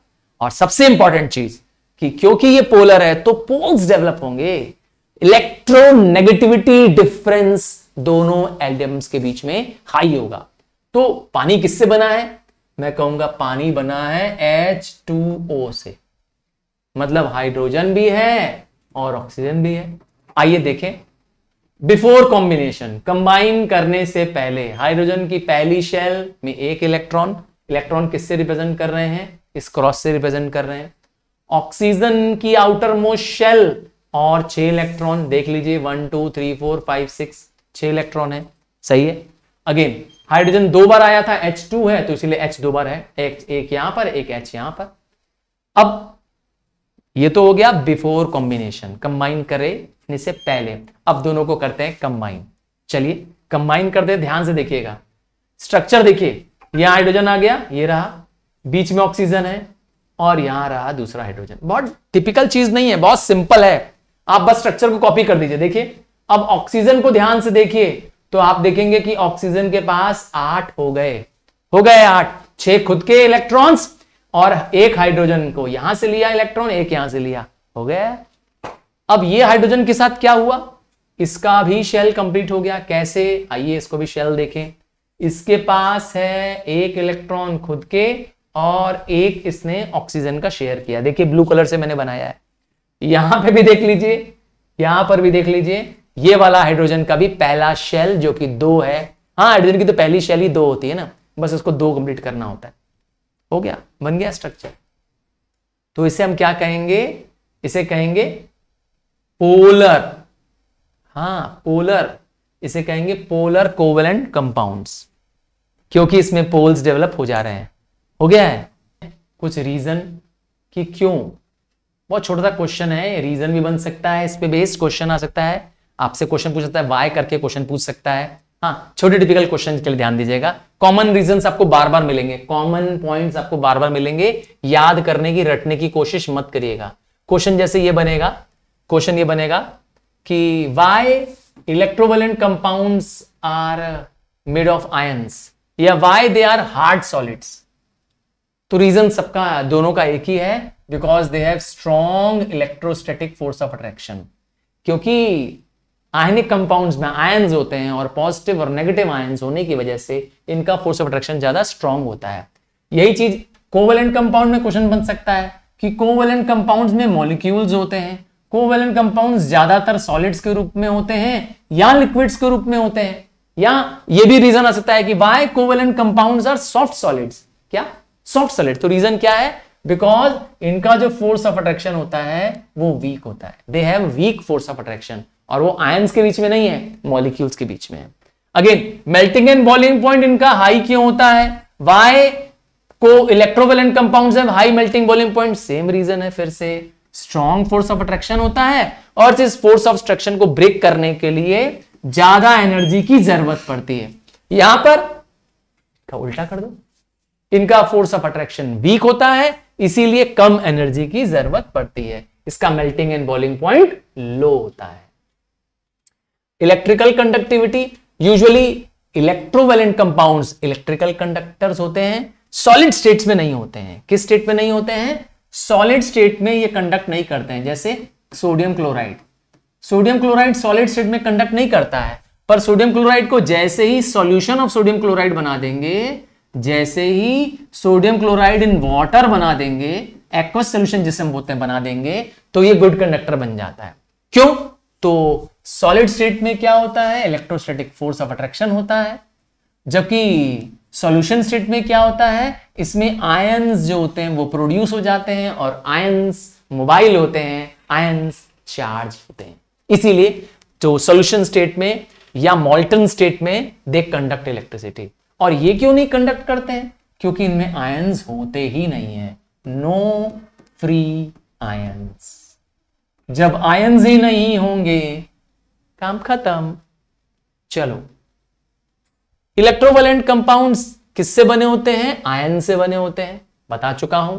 और सबसे इंपॉर्टेंट चीज कि क्योंकि ये पोलर है तो पोल्स डेवलप होंगे इलेक्ट्रोनेगेटिविटी डिफरेंस दोनों एल्डियम्स के बीच में हाई होगा तो पानी किससे बना है मैं कहूंगा पानी बना है H2O से मतलब हाइड्रोजन भी है और ऑक्सीजन भी है आइए देखें बिफोर कॉम्बिनेशन कंबाइन करने से पहले हाइड्रोजन की पहली शेल में एक इलेक्ट्रॉन इलेक्ट्रॉन किससे रिप्रेजेंट कर रहे हैं इस क्रॉस से रिप्रेजेंट कर रहे हैं ऑक्सीजन की आउटर मोस्ट शेल और छह इलेक्ट्रॉन देख लीजिए one two three four five six छह इलेक्ट्रॉन है सही है अगेन हाइड्रोजन दो बार आया था H2 है तो इसलिए H दो बार है एक, एक यहां पर एक H यहां पर अब ये तो हो गया बिफोर कॉम्बिनेशन कंबाइन करे इससे पहले अब दोनों को करते हैं कंबाइन चलिए कंबाइन कर दे ध्यान से देखिएगा स्ट्रक्चर देखिए यह हाइड्रोजन आ गया ये रहा बीच में ऑक्सीजन है और यहां रहा दूसरा हाइड्रोजन बहुत टिपिकल चीज नहीं है बहुत सिंपल है आप बस स्ट्रक्चर को कॉपी कर दीजिए देखिए अब ऑक्सीजन को ध्यान से देखिए तो आप देखेंगे कि ऑक्सीजन के पास आठ हो गए हो गए आठ छह खुद के इलेक्ट्रॉन्स और एक हाइड्रोजन को यहां से लिया इलेक्ट्रॉन एक यहां से लिया हो गया अब ये हाइड्रोजन के साथ क्या हुआ इसका भी शेल कंप्लीट हो गया कैसे आइए इसको भी शेल देखें इसके पास है एक इलेक्ट्रॉन खुद के और एक इसने ऑक्सीजन का शेयर किया देखिए ब्लू कलर से मैंने बनाया है यहां पे भी देख लीजिए यहां पर भी देख लीजिए ये वाला हाइड्रोजन का भी पहला शेल जो कि दो है हाँ हाइड्रोजन की तो पहली शेल ही दो होती है ना बस उसको दो कंप्लीट करना होता है हो गया बन गया स्ट्रक्चर तो इसे हम क्या कहेंगे इसे कहेंगे पोलर हाँ पोलर इसे कहेंगे पोलर कोवलेंट कंपाउंड्स क्योंकि इसमें पोल्स डेवलप हो जा रहे हैं हो गया है कुछ रीजन कि क्यों बहुत छोटा सा क्वेश्चन है रीजन भी बन सकता है इस पे बेस्ड क्वेश्चन आ सकता है आपसे क्वेश्चन पूछ सकता है वाई करके क्वेश्चन पूछ सकता है हाँ छोटे टिपिकल क्वेश्चन के लिए ध्यान दीजिएगा कॉमन रीजन आपको बार बार मिलेंगे कॉमन पॉइंट आपको बार बार मिलेंगे याद करने की रटने की कोशिश मत करिएगा क्वेश्चन जैसे ये बनेगा क्वेश्चन ये बनेगा कि why electrovalent compound are made of ion या why they are hard solids तो रीजन सबका दोनों का एक ही है because they have strong electrostatic force of attraction क्योंकि आयनिक कंपाउंड्स में आयन्स होते हैं और पॉजिटिव और नेगेटिव आयन्स होने की वजह से इनका फोर्स ऑफ अट्रैक्शन ज्यादा स्ट्रॉन्ग होता है यही चीज कोवेलेंट कंपाउंड में क्वेश्चन बन सकता है कि कोवेलेंट कंपाउंड्स में मॉलिक्यूल्स होते हैं कोवेलेंट कंपाउंड्स ज्यादातर सॉलिड्स के रूप में होते हैं या लिक्विड्स के रूप में होते हैं या ये भी रीजन आ सकता है कि why covalent compounds are soft solids क्या सॉफ्ट सॉलिड तो रीजन क्या है बिकॉज इनका जो फोर्स ऑफ अट्रैक्शन होता है वो वीक होता है they have weak force of attraction और वो आय के बीच में नहीं है मॉलिक्यूल्स के बीच में है again melting and boiling point इनका हाई क्यों होता है why do electrovalent compounds have high melting boiling point same reason है फिर से स्ट्रॉन्ग फोर्स ऑफ अट्रैक्शन होता है और जिस फोर्स ऑफ अट्रैक्शन को ब्रेक करने के लिए ज्यादा एनर्जी की जरूरत पड़ती है यहां पर उल्टा कर दो इनका फोर्स ऑफ अट्रैक्शन वीक होता है इसीलिए कम एनर्जी की जरूरत पड़ती है इसका melting and boiling point low होता है electrical conductivity usually electrovalent compounds electrical conductors होते हैं सॉलिड स्टेट्स में नहीं होते हैं किस स्टेट में नहीं होते हैं सॉलिड स्टेट में ये कंडक्ट नहीं करते हैं जैसे sodium chloride sodium chloride solid state में कंडक्ट नहीं करता है पर सोडियम क्लोराइड को जैसे ही सॉल्यूशन ऑफ सोडियम क्लोराइड बना देंगे जैसे ही सोडियम क्लोराइड इन वाटर बना देंगे एक्वस सोल्यूशन जिसे हम बोलते हैं बना देंगे तो ये गुड कंडक्टर बन जाता है क्यों तो सॉलिड स्टेट में क्या होता है इलेक्ट्रोस्टेटिक फोर्स ऑफ अट्रैक्शन होता है जबकि सॉल्यूशन स्टेट में क्या होता है इसमें आयंस जो होते हैं वो प्रोड्यूस हो जाते हैं और आयंस मोबाइल होते हैं आयंस चार्ज होते हैं इसीलिए जो सॉल्यूशन स्टेट में या मॉल्टन स्टेट में दे कंडक्ट इलेक्ट्रिसिटी और ये क्यों नहीं कंडक्ट करते हैं क्योंकि इनमें आयंस होते ही नहीं है नो फ्री आयंस जब आयंस ही नहीं होंगे काम खत्म चलो इलेक्ट्रोवेलेंट कंपाउंड्स किससे बने होते हैं आयन से बने होते हैं बता चुका हूं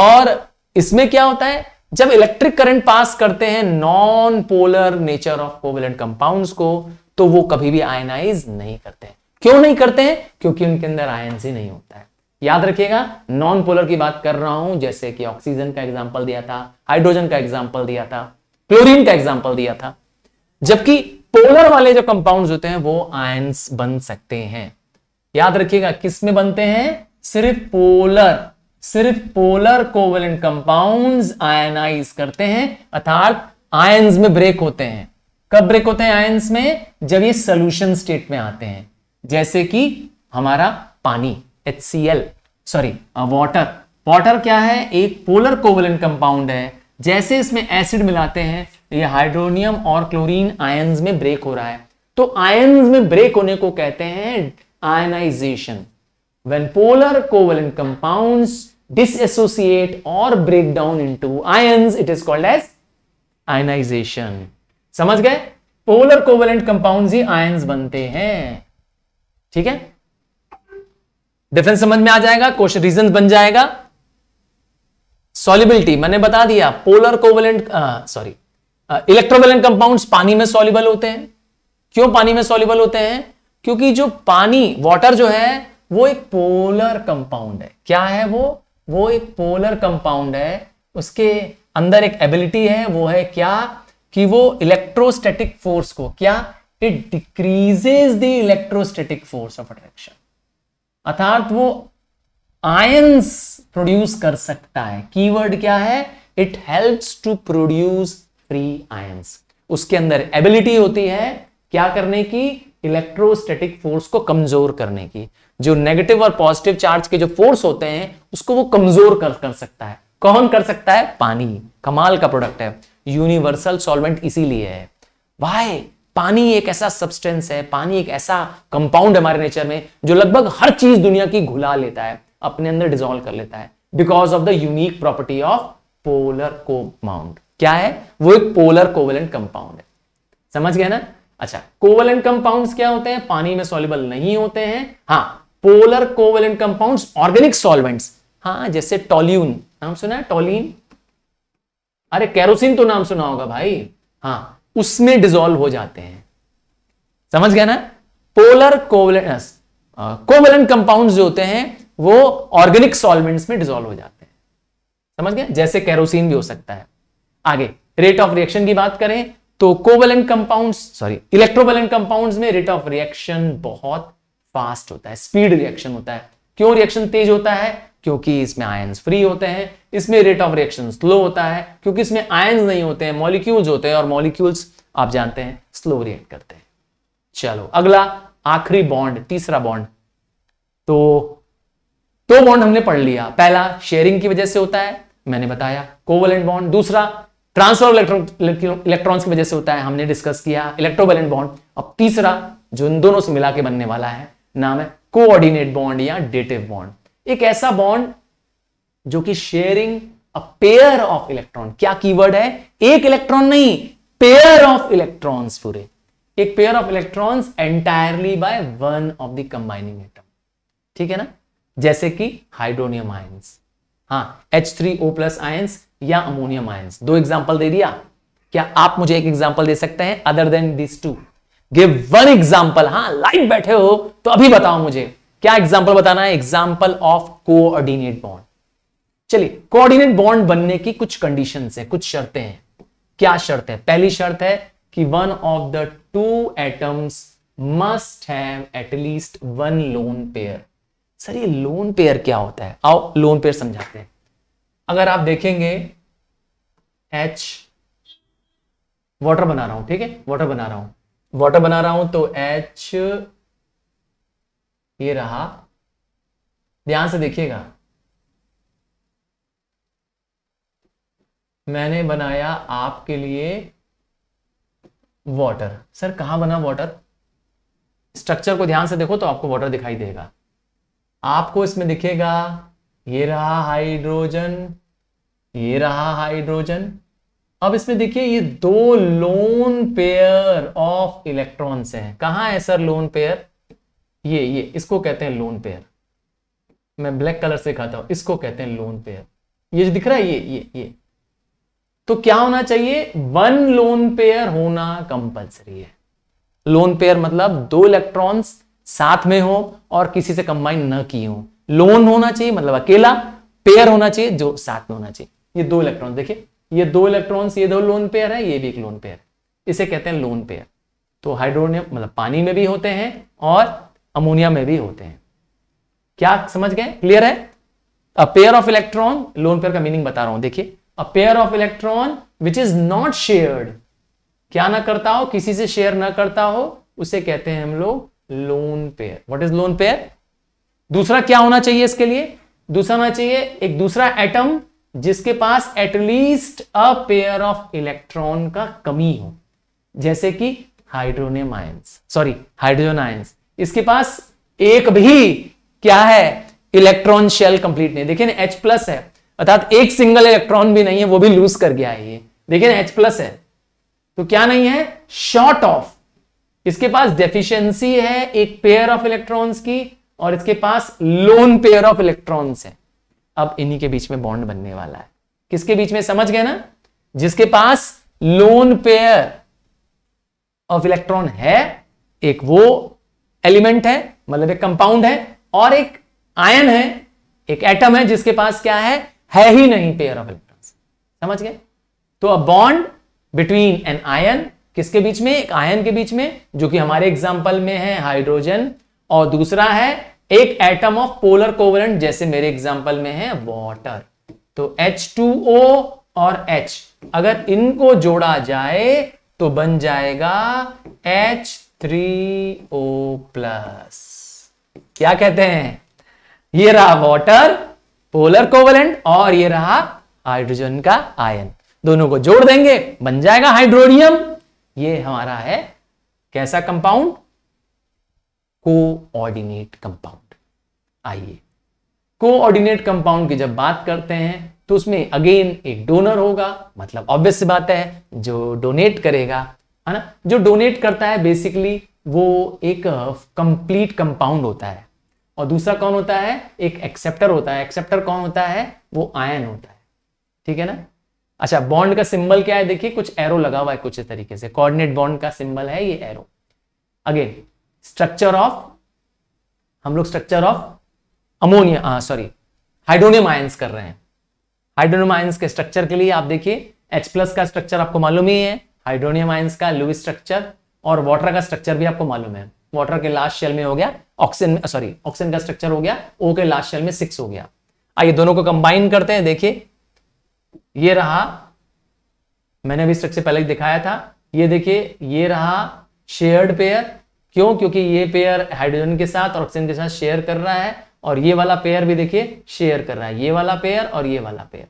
और इसमें क्या होता है जब इलेक्ट्रिक करंट पास करते हैं non polar nature of covalent compounds को तो वो कभी भी आयनाइज नहीं करते हैं क्यों नहीं करते हैं क्योंकि उनके अंदर आयनसी नहीं होता है याद रखिएगा नॉन पोलर की बात कर रहा हूं जैसे कि ऑक्सीजन का एग्जाम्पल दिया था हाइड्रोजन का एग्जाम्पल दिया था क्लोरिन का एग्जाम्पल दिया था जबकि पोलर वाले जो कंपाउंड होते हैं वो आयंस बन सकते हैं याद रखिएगा किस में बनते हैं सिर्फ पोलर सिर्फ पोलर कोवेलेंट कंपाउंड्स आयनाइज करते हैं अर्थात आयन में ब्रेक होते हैं कब ब्रेक होते हैं आयन में जब ये सोल्यूशन स्टेट में आते हैं जैसे कि हमारा पानी H C L sorry water water क्या है एक पोलर कोवलेंट कंपाउंड है जैसे इसमें एसिड मिलाते हैं ये हाइड्रोनियम और क्लोरीन आयन्स में ब्रेक हो रहा है तो आयन्स में ब्रेक होने को कहते हैं ionization polar polar compound dissociate और break down into ion it is called as ionization समझ गए पोलर कोवलेंट कंपाउंड ही आयन बनते हैं ठीक है डिफरेंस समझ में आ जाएगा क्वेश्चन रीजन बन जाएगा सॉलिबिलिटी मैंने बता दिया polar covalent sorry electrovalent compound पानी में सॉलिबल होते हैं क्यों पानी में सॉलिबल होते हैं क्योंकि जो पानी वाटर जो है वो एक पोलर कंपाउंड है क्या है वो वो एक पोलर कंपाउंड है उसके अंदर एक एबिलिटी है वो है क्या कि वो इलेक्ट्रोस्टैटिक फोर्स को क्या it decreases the electrostatic force of attraction अर्थात वो आयंस प्रोड्यूस कर सकता है कीवर्ड क्या है it helps to produce free ions उसके अंदर एबिलिटी होती है क्या करने की इलेक्ट्रोस्टेटिक फोर्स को कमजोर करने की जो नेगेटिव और पॉजिटिव चार्ज के जो फोर्स होते हैं उसको वो कमजोर कर कर सकता है कौन कर सकता है पानी कमाल का प्रोडक्ट है यूनिवर्सल सॉल्वेंट इसीलिए है वाई पानी एक ऐसा सब्सटेंस है पानी एक ऐसा कंपाउंड हमारे नेचर में जो लगभग हर चीज दुनिया की घुला लेता है अपने अंदर डिजोल्व कर लेता है because of the unique property of polar compound क्या है वो एक पोलर कोवलेंट कंपाउंड है समझ गया ना अच्छा कोवलेंट कंपाउंड्स क्या होते हैं पानी में सोलिबल नहीं होते हैं हाँ polar covalent compound organic solvents हाँ जैसे टॉल्यून नाम सुना है टॉलिन अरे कैरोसिन तो नाम सुना होगा भाई हाँ उसमें डिजोल्व हो जाते हैं समझ गया ना पोलर कोवलेंस कोवलन कंपाउंड जो होते हैं वो ऑर्गेनिक सॉल्वेंट्स में डिजोल्व हो जाते हैं समझ गया जैसे कैरोसिन भी हो सकता है आगे रेट ऑफ रिएक्शन की बात करें तो covalent compound sorry electrovalent compound में रेट ऑफ रिएक्शन बहुत फास्ट होता है स्पीड रिएक्शन होता है क्यों रिएक्शन तेज होता है क्योंकि इसमें आयंस फ्री होते हैं इसमें रेट ऑफ रिएक्शन स्लो होता है क्योंकि इसमें आयन नहीं होते हैं मॉलिक्यूल्स होते हैं और मॉलिक्यूल्स आप जानते हैं स्लो रिएक्ट करते हैं चलो अगला आखिरी बॉन्ड तीसरा बॉन्ड तो दो बॉन्ड हमने पढ़ लिया पहला शेयरिंग की वजह से होता है मैंने बताया कोवलेंट बॉन्ड दूसरा ट्रांसफर इलेक्ट्रॉन्स की वजह से होता है हमने डिस्कस किया इलेक्ट्रोवेलेंट बॉन्ड अब तीसरा जो इन दोनों से मिला के बनने वाला है नाम है कोऑर्डिनेट बॉन्ड या डेटिव बॉन्ड एक ऐसा बॉन्ड जो कि sharing a pair of electron क्या कीवर्ड है एक इलेक्ट्रॉन नहीं पेयर ऑफ इलेक्ट्रॉन्स पूरे एक pair of electrons entirely by one of the combining atom ठीक है ना जैसे कि हाइड्रोनियम आयंस हाँ H three O plus ions या अमोनियम आयंस दो एग्जाम्पल दे दिया क्या आप मुझे एक एग्जाम्पल दे सकते हैं other then this to give one example हाँ लाइव बैठे हो तो अभी बताओ मुझे क्या एग्जाम्पल बताना है एग्जाम्पल ऑफ कोऑर्डिनेट बॉन्ड चलिए कोऑर्डिनेट बॉन्ड बनने की कुछ कंडीशन है कुछ शर्तें हैं क्या शर्त है पहली शर्त है कि one of the two atoms must have at least one lone pair sir ये लोन पेयर क्या होता है आओ लोन पेयर समझाते हैं अगर आप देखेंगे एच वाटर बना रहा हूं ठीक है वाटर बना रहा हूं वाटर बना रहा हूं तो एच ये रहा ध्यान से देखिएगा मैंने बनाया आपके लिए वाटर सर कहां बना वाटर स्ट्रक्चर को ध्यान से देखो तो आपको वाटर दिखाई देगा आपको इसमें दिखेगा ये रहा हाइड्रोजन ये रहा हाइड्रोजन अब इसमें देखिए ये दो लोन पेयर ऑफ इलेक्ट्रॉन्स हैं कहां है सर लोन पेयर ये ये इसको कहते हैं लोन पेयर मैं ब्लैक कलर से खाता हूं इसको कहते हैं लोन पेयर ये जो दिख रहा है ये ये ये तो क्या होना चाहिए वन लोन पेयर होना कंपलसरी है लोन पेयर मतलब दो इलेक्ट्रॉन्स साथ में हो और किसी से कंबाइन न किए हो लोन होना चाहिए मतलब अकेला पेयर होना चाहिए जो साथ में होना चाहिए ये दो इलेक्ट्रॉन देखिए ये दो इलेक्ट्रॉन्स ये दो लोन पेयर है ये भी एक लोन पेयर इसे कहते हैं लोन पेयर तो हाइड्रोनियम मतलब पानी में भी होते हैं और अमोनिया में भी होते हैं क्या समझ गए क्लियर है pair of electron lone pair का मीनिंग बता रहा हूं देखिए a pair of electron which is not shared क्या ना करता हो किसी से शेयर ना करता हो उसे कहते हैं हम लोग lone pair what is lone pair दूसरा क्या होना चाहिए इसके लिए दूसरा होना चाहिए एक दूसरा एटम जिसके पास at least a pair of electron का कमी हो जैसे कि hydronium ions sorry hydrogen ions इसके पास एक भी क्या है इलेक्ट्रॉन शेल कंप्लीट नहीं देखिए ना H प्लस है अर्थात एक सिंगल इलेक्ट्रॉन भी नहीं है वो भी लूज कर गया है ये ना एच प्लस है तो क्या नहीं है शॉर्ट ऑफ इसके पास डेफिशिएंसी है एक पेयर ऑफ इलेक्ट्रॉन्स की और इसके पास लोन पेयर ऑफ इलेक्ट्रॉन्स है अब इन्हीं के बीच में बॉन्ड बनने वाला है किसके बीच में समझ गए ना जिसके पास लोन पेयर ऑफ इलेक्ट्रॉन है एक वो एलिमेंट है मतलब एक कंपाउंड है और एक आयन है एक एटम है जिसके पास क्या है है ही नहीं पेयर ऑफ इलेक्ट्रॉन्स समझ गए तो a bond between an ion किसके बीच में एक आयन के बीच में जो कि हमारे एग्जाम्पल में है हाइड्रोजन और दूसरा है एक एटम ऑफ पोलर कोवरेंट जैसे मेरे एग्जाम्पल में है वॉटर तो ओ और एच अगर इनको जोड़ा जाए तो बन जाएगा ओ प्लस क्या कहते हैं ये रहा वॉटर पोलर कोवलेंट और ये रहा हाइड्रोजन का आयन दोनों को जोड़ देंगे बन जाएगा हाइड्रोडियम ये हमारा है कैसा कंपाउंड कोऑर्डिनेट कंपाउंड आइए कोऑर्डिनेट कंपाउंड की जब बात करते हैं तो उसमें अगेन एक डोनर होगा मतलब ऑब्वियस बात है जो डोनेट करेगा है ना जो डोनेट करता है बेसिकली वो एक कंप्लीट कंपाउंड होता है और दूसरा कौन होता है एक एक्सेप्टर होता है एक्सेप्टर कौन होता है वो आयन होता है ठीक है ना अच्छा बॉन्ड का सिंबल क्या है देखिए कुछ एरो लगा हुआ है कुछ तरीके से कोऑर्डिनेट बॉन्ड का सिंबल है ये एरो अगेन स्ट्रक्चर ऑफ हम लोग structure of ammonia sorry hydronium ions कर रहे हैं हाइड्रोनियम आयंस के स्ट्रक्चर के लिए आप देखिए एच प्लस का स्ट्रक्चर आपको मालूम ही है हाइड्रोनियम आयंस का लुइस स्ट्रक्चर और वाटर का स्ट्रक्चर भी आपको मालूम है वाटर के लास्ट शेल में हो गया ऑक्सीजन सॉरी ऑक्सीजन का स्ट्रक्चर हो गया ओ के लास्ट शेल में सिक्स हो गया आइए दोनों को कंबाइन करते हैं देखिए ये रहा मैंने अभी स्ट्रक्चर पहले ही दिखाया था ये देखिए ये रहा शेयर्ड पेयर क्यों क्योंकि ये पेयर हाइड्रोजन के साथ और ऑक्सीजन के साथ शेयर कर रहा है और ये वाला पेयर भी देखिए शेयर कर रहा है ये वाला पेयर और ये वाला पेयर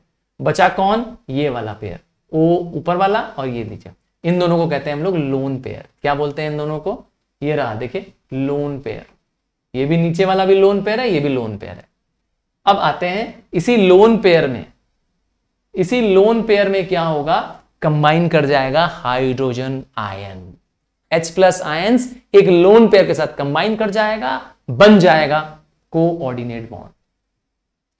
बचा कौन ये वाला पेयर ओ ऊपर वाला और ये नीचे इन दोनों को कहते हैं हम लोग लोन पेयर क्या बोलते हैं इन दोनों को ये रहा देखिए लोन पेयर ये भी नीचे वाला भी लोन पेयर है ये भी लोन पेयर है अब आते हैं इसी लोन पेयर में इसी लोन पेयर में क्या होगा कंबाइन कर जाएगा hydrogen ion H plus ion एक लोन पेयर के साथ कंबाइन कर जाएगा बन जाएगा कोऑर्डिनेट बॉन्ड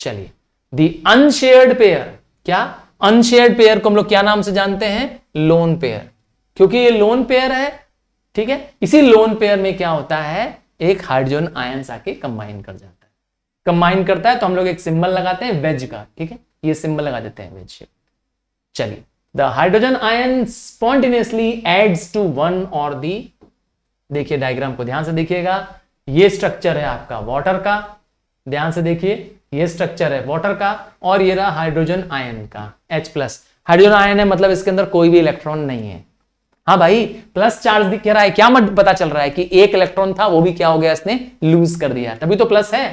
चलिए दी अनशेयर्ड पेयर क्या अनशेयर्ड पेयर को हम लोग क्या नाम से जानते हैं लोन पेयर क्योंकि ये लोन पेयर है ठीक है इसी लोन पेयर में क्या होता है एक हाइड्रोजन आयन आके कंबाइन कर जाता है कंबाइन करता है तो हम लोग एक सिंबल लगाते हैं वेज का ठीक है ये सिंबल लगा देते हैं वेज चलिए the hydrogen ion spontaneously adds to one और दी देखिए डायग्राम को ध्यान से देखिएगा ये स्ट्रक्चर है आपका वाटर का ध्यान से देखिए ये स्ट्रक्चर है वाटर का और ये रहा हाइड्रोजन आयन का H प्लस हाइड्रोजन आयन है मतलब इसके अंदर कोई भी इलेक्ट्रॉन नहीं है हाँ भाई प्लस चार्ज दिख रहा है क्या मत पता चल रहा है कि एक इलेक्ट्रॉन था वो भी क्या हो गया इसने लूज कर दिया तभी तो प्लस है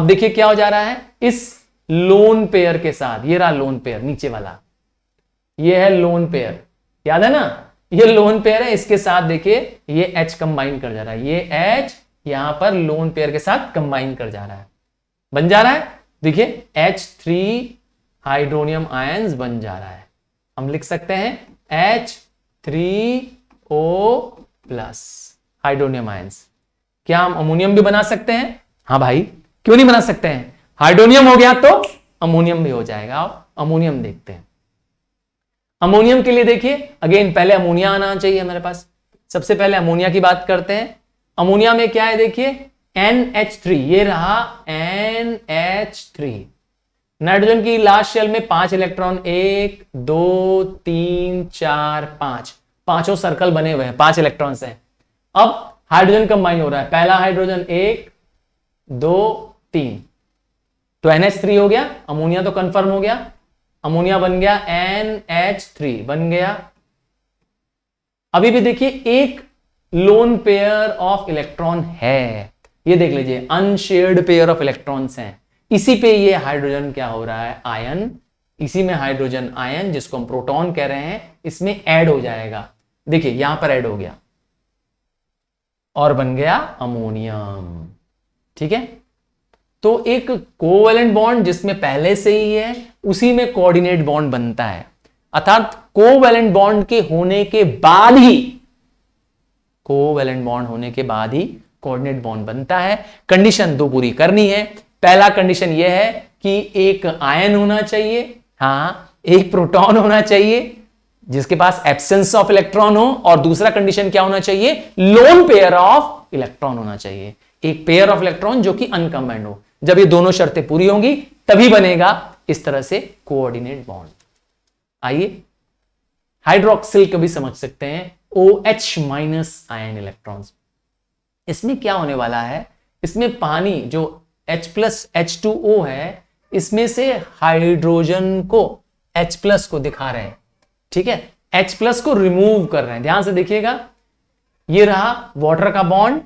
अब देखिए क्या हो जा रहा है इस लोन पेयर के साथ ये रहा लोन पेयर नीचे वाला ये है लोन पेयर याद है ना ये लोन पेयर है इसके साथ देखिए ये एच कंबाइन कर जा रहा है ये एच यहां पर लोन पेयर के साथ कंबाइन कर जा रहा है बन जा रहा है देखिए एच थ्री हाइड्रोनियम आय बन जा रहा है हम लिख सकते हैं H three O plus hydronium ions क्या हम अमोनियम भी बना सकते हैं हाँ भाई क्यों नहीं बना सकते हैं हाइड्रोनियम हो गया तो अमोनियम भी हो जाएगा अमोनियम देखते हैं अमोनियम के लिए देखिए अगेन पहले अमोनिया आना चाहिए हमारे पास सबसे पहले अमोनिया की बात करते हैं अमोनिया में क्या है देखिए एन एच थ्री ये रहा एन एच थ्री नाइट्रोजन की लास्ट शेल में पांच इलेक्ट्रॉन एक दो तीन चार पांच पांचों सर्कल बने हुए हैं पांच इलेक्ट्रॉन है अब हाइड्रोजन कंबाइन हो रहा है पहला हाइड्रोजन एक दो तीन तो थ्री हो गया अमोनिया तो कंफर्म हो गया अमोनिया बन गया एन एच थ्री बन गया अभी भी देखिए एक लोन पेयर ऑफ इलेक्ट्रॉन है ये देख लीजिए अनशेयर्ड पेयर ऑफ इलेक्ट्रॉन्स हैं इसी पे ये हाइड्रोजन क्या हो रहा है आयन इसी में हाइड्रोजन आयन जिसको हम प्रोटॉन कह रहे हैं इसमें ऐड हो जाएगा देखिए यहां पर ऐड हो गया और बन गया अमोनियम ठीक है तो एक कोवेलेंट बॉन्ड जिसमें पहले से ही है उसी में कोऑर्डिनेट बॉन्ड बनता है अर्थात कोवेलेंट बॉन्ड के होने के बाद ही कोवेलेंट बॉन्ड होने के बाद ही कोऑर्डिनेट बॉन्ड बनता है कंडीशन दो तो पूरी करनी है पहला कंडीशन यह है कि एक आयन होना चाहिए हाँ एक प्रोटॉन होना चाहिए जिसके पास एब्सेंस ऑफ इलेक्ट्रॉन हो और दूसरा कंडीशन क्या होना चाहिए लोन पेयर ऑफ इलेक्ट्रॉन होना चाहिए एक पेयर ऑफ इलेक्ट्रॉन जो कि अनकम्बाइंड हो जब ये दोनों शर्तें पूरी होंगी तभी बनेगा इस तरह से कोऑर्डिनेट बॉन्ड आइए हाइड्रोक्सिल को भी समझ सकते हैं O H minus ion electron इसमें क्या होने वाला है इसमें पानी जो H plus H two O है इसमें से हाइड्रोजन को H प्लस को दिखा रहे हैं ठीक है H प्लस को रिमूव कर रहे हैं ध्यान से देखिएगा ये रहा वाटर का बॉन्ड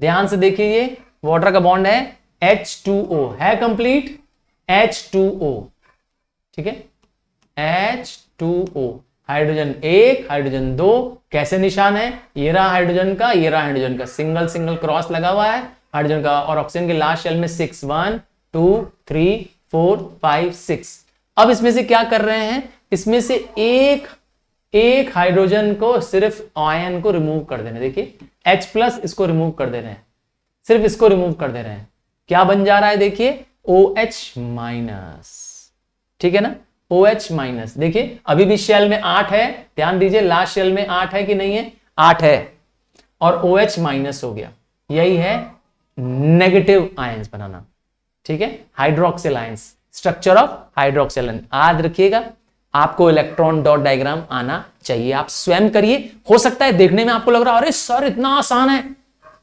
ध्यान से देखिए ये वाटर का बॉन्ड है एच टू ओ है कंप्लीट एच टू ओ ठीक है एच टू ओ हाइड्रोजन एक हाइड्रोजन दो कैसे निशान है ये रहा हाइड्रोजन का ये रहा हाइड्रोजन का सिंगल सिंगल क्रॉस लगा हुआ है हाइड्रोजन का और ऑक्सीजन के लास्ट शेल में six one two three four five six अब इसमें से क्या कर रहे हैं इसमें से एक एक हाइड्रोजन को सिर्फ आयन को रिमूव कर देने देखिए H प्लस इसको रिमूव कर दे रहे हैं सिर्फ इसको रिमूव कर दे रहे हैं क्या बन जा रहा है देखिए ओ एच माइनस ठीक है ना ओ एच माइनस देखिए अभी भी शेल में आठ है ध्यान दीजिए लास्ट शेल में आठ है कि नहीं है आठ है और ओ एच माइनस हो गया यही है नेगेटिव आयंस बनाना ठीक है hydroxyl ions structure of hydroxyl याद रखिएगा आपको इलेक्ट्रॉन डॉट डायग्राम आना चाहिए आप स्वयं करिए हो सकता है देखने में आपको लग रहा है अरे सर इतना आसान है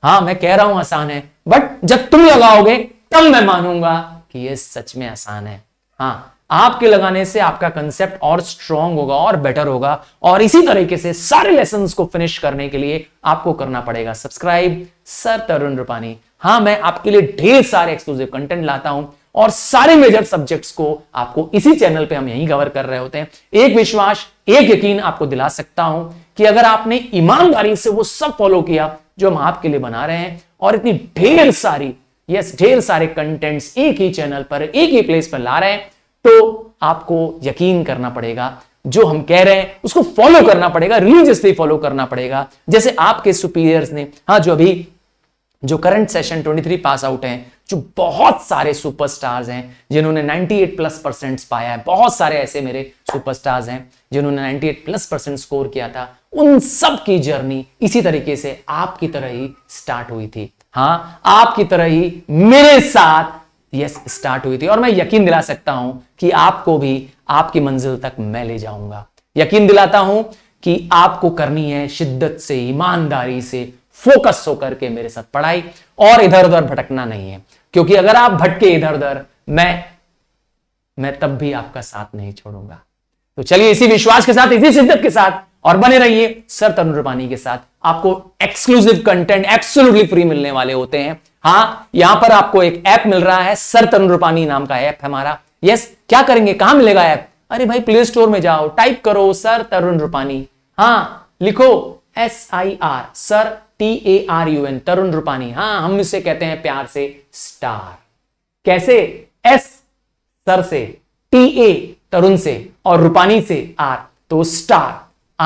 हाँ मैं कह रहा हूं आसान है बट जब तुम लगाओगे तब मैं मानूंगा कि ये सच में आसान है हाँ आपके लगाने से आपका कंसेप्ट और स्ट्रांग होगा और बेटर होगा और इसी तरीके से सारे लेसन को फिनिश करने के लिए आपको करना पड़ेगा सब्सक्राइब सर तरुण रूपानी हाँ मैं आपके लिए ढेर सारे एक्सक्लूसिव कंटेंट लाता हूं और सारे मेजर सब्जेक्ट्स को आपको इसी चैनल पे हम यही कवर कर रहे होते हैं एक विश्वास एक यकीन आपको दिला सकता हूं कि अगर आपने ईमानदारी से वो सब फॉलो किया जो हम आपके लिए बना रहे हैं और इतनी ढेर सारी यस ढेर सारे कंटेंट्स एक ही चैनल पर एक ही प्लेस पर ला रहे हैं तो आपको यकीन करना पड़ेगा जो हम कह रहे हैं उसको फॉलो करना पड़ेगा रिलीजियसली फॉलो करना पड़ेगा जैसे आपके सुपीरियर्स ने हाँ जो अभी जो करंट सेशन 23 पास आउट हैं जो बहुत सारे सुपरस्टार्स हैं जिन्होंने 98 प्लस परसेंट पाया है बहुत सारे ऐसे मेरे सुपरस्टार्स हैं जिन्होंने 98 प्लस परसेंट स्कोर किया था उन सब की जर्नी इसी तरीके से आपकी तरह ही स्टार्ट हुई थी हाँ आपकी तरह ही मेरे साथ यस स्टार्ट हुई थी और मैं यकीन दिला सकता हूं कि आपको भी आपकी मंजिल तक मैं ले जाऊंगा यकीन दिलाता हूं कि आपको करनी है शिद्दत से ईमानदारी से फोकस होकर के मेरे साथ पढ़ाई और इधर उधर भटकना नहीं है क्योंकि अगर आप भटके इधर उधर मैं मैं तब भी आपका साथ नहीं छोड़ूंगा तो चलिए इसी विश्वास के साथ इसी सिद्धत के साथ और बने रहिए सर तरुण के साथ आपको एक्सक्लूसिव कंटेंट एब्सोल्युटली फ्री मिलने वाले होते हैं हाँ यहां पर आपको एक ऐप मिल रहा है सर तरुण रूपानी नाम का ऐप हमारा यस क्या करेंगे कहां मिलेगा ऐप अरे भाई प्ले स्टोर में जाओ टाइप करो सर तरुण रूपानी हाँ लिखो S I R sir T A R U N Tarun Rupani हाँ हम इसे कहते हैं प्यार से स्टार कैसे एस सर से टी ए तरुण से और रूपानी से आर तो स्टार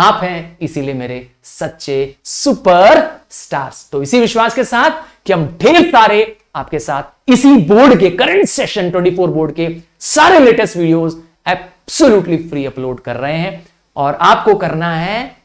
आप हैं इसीलिए मेरे सच्चे सुपर स्टार्स तो इसी विश्वास के साथ कि हम ढेर सारे आपके साथ इसी बोर्ड के करंट सेशन 24 बोर्ड के सारे latest videos absolutely free upload कर रहे हैं और आपको करना है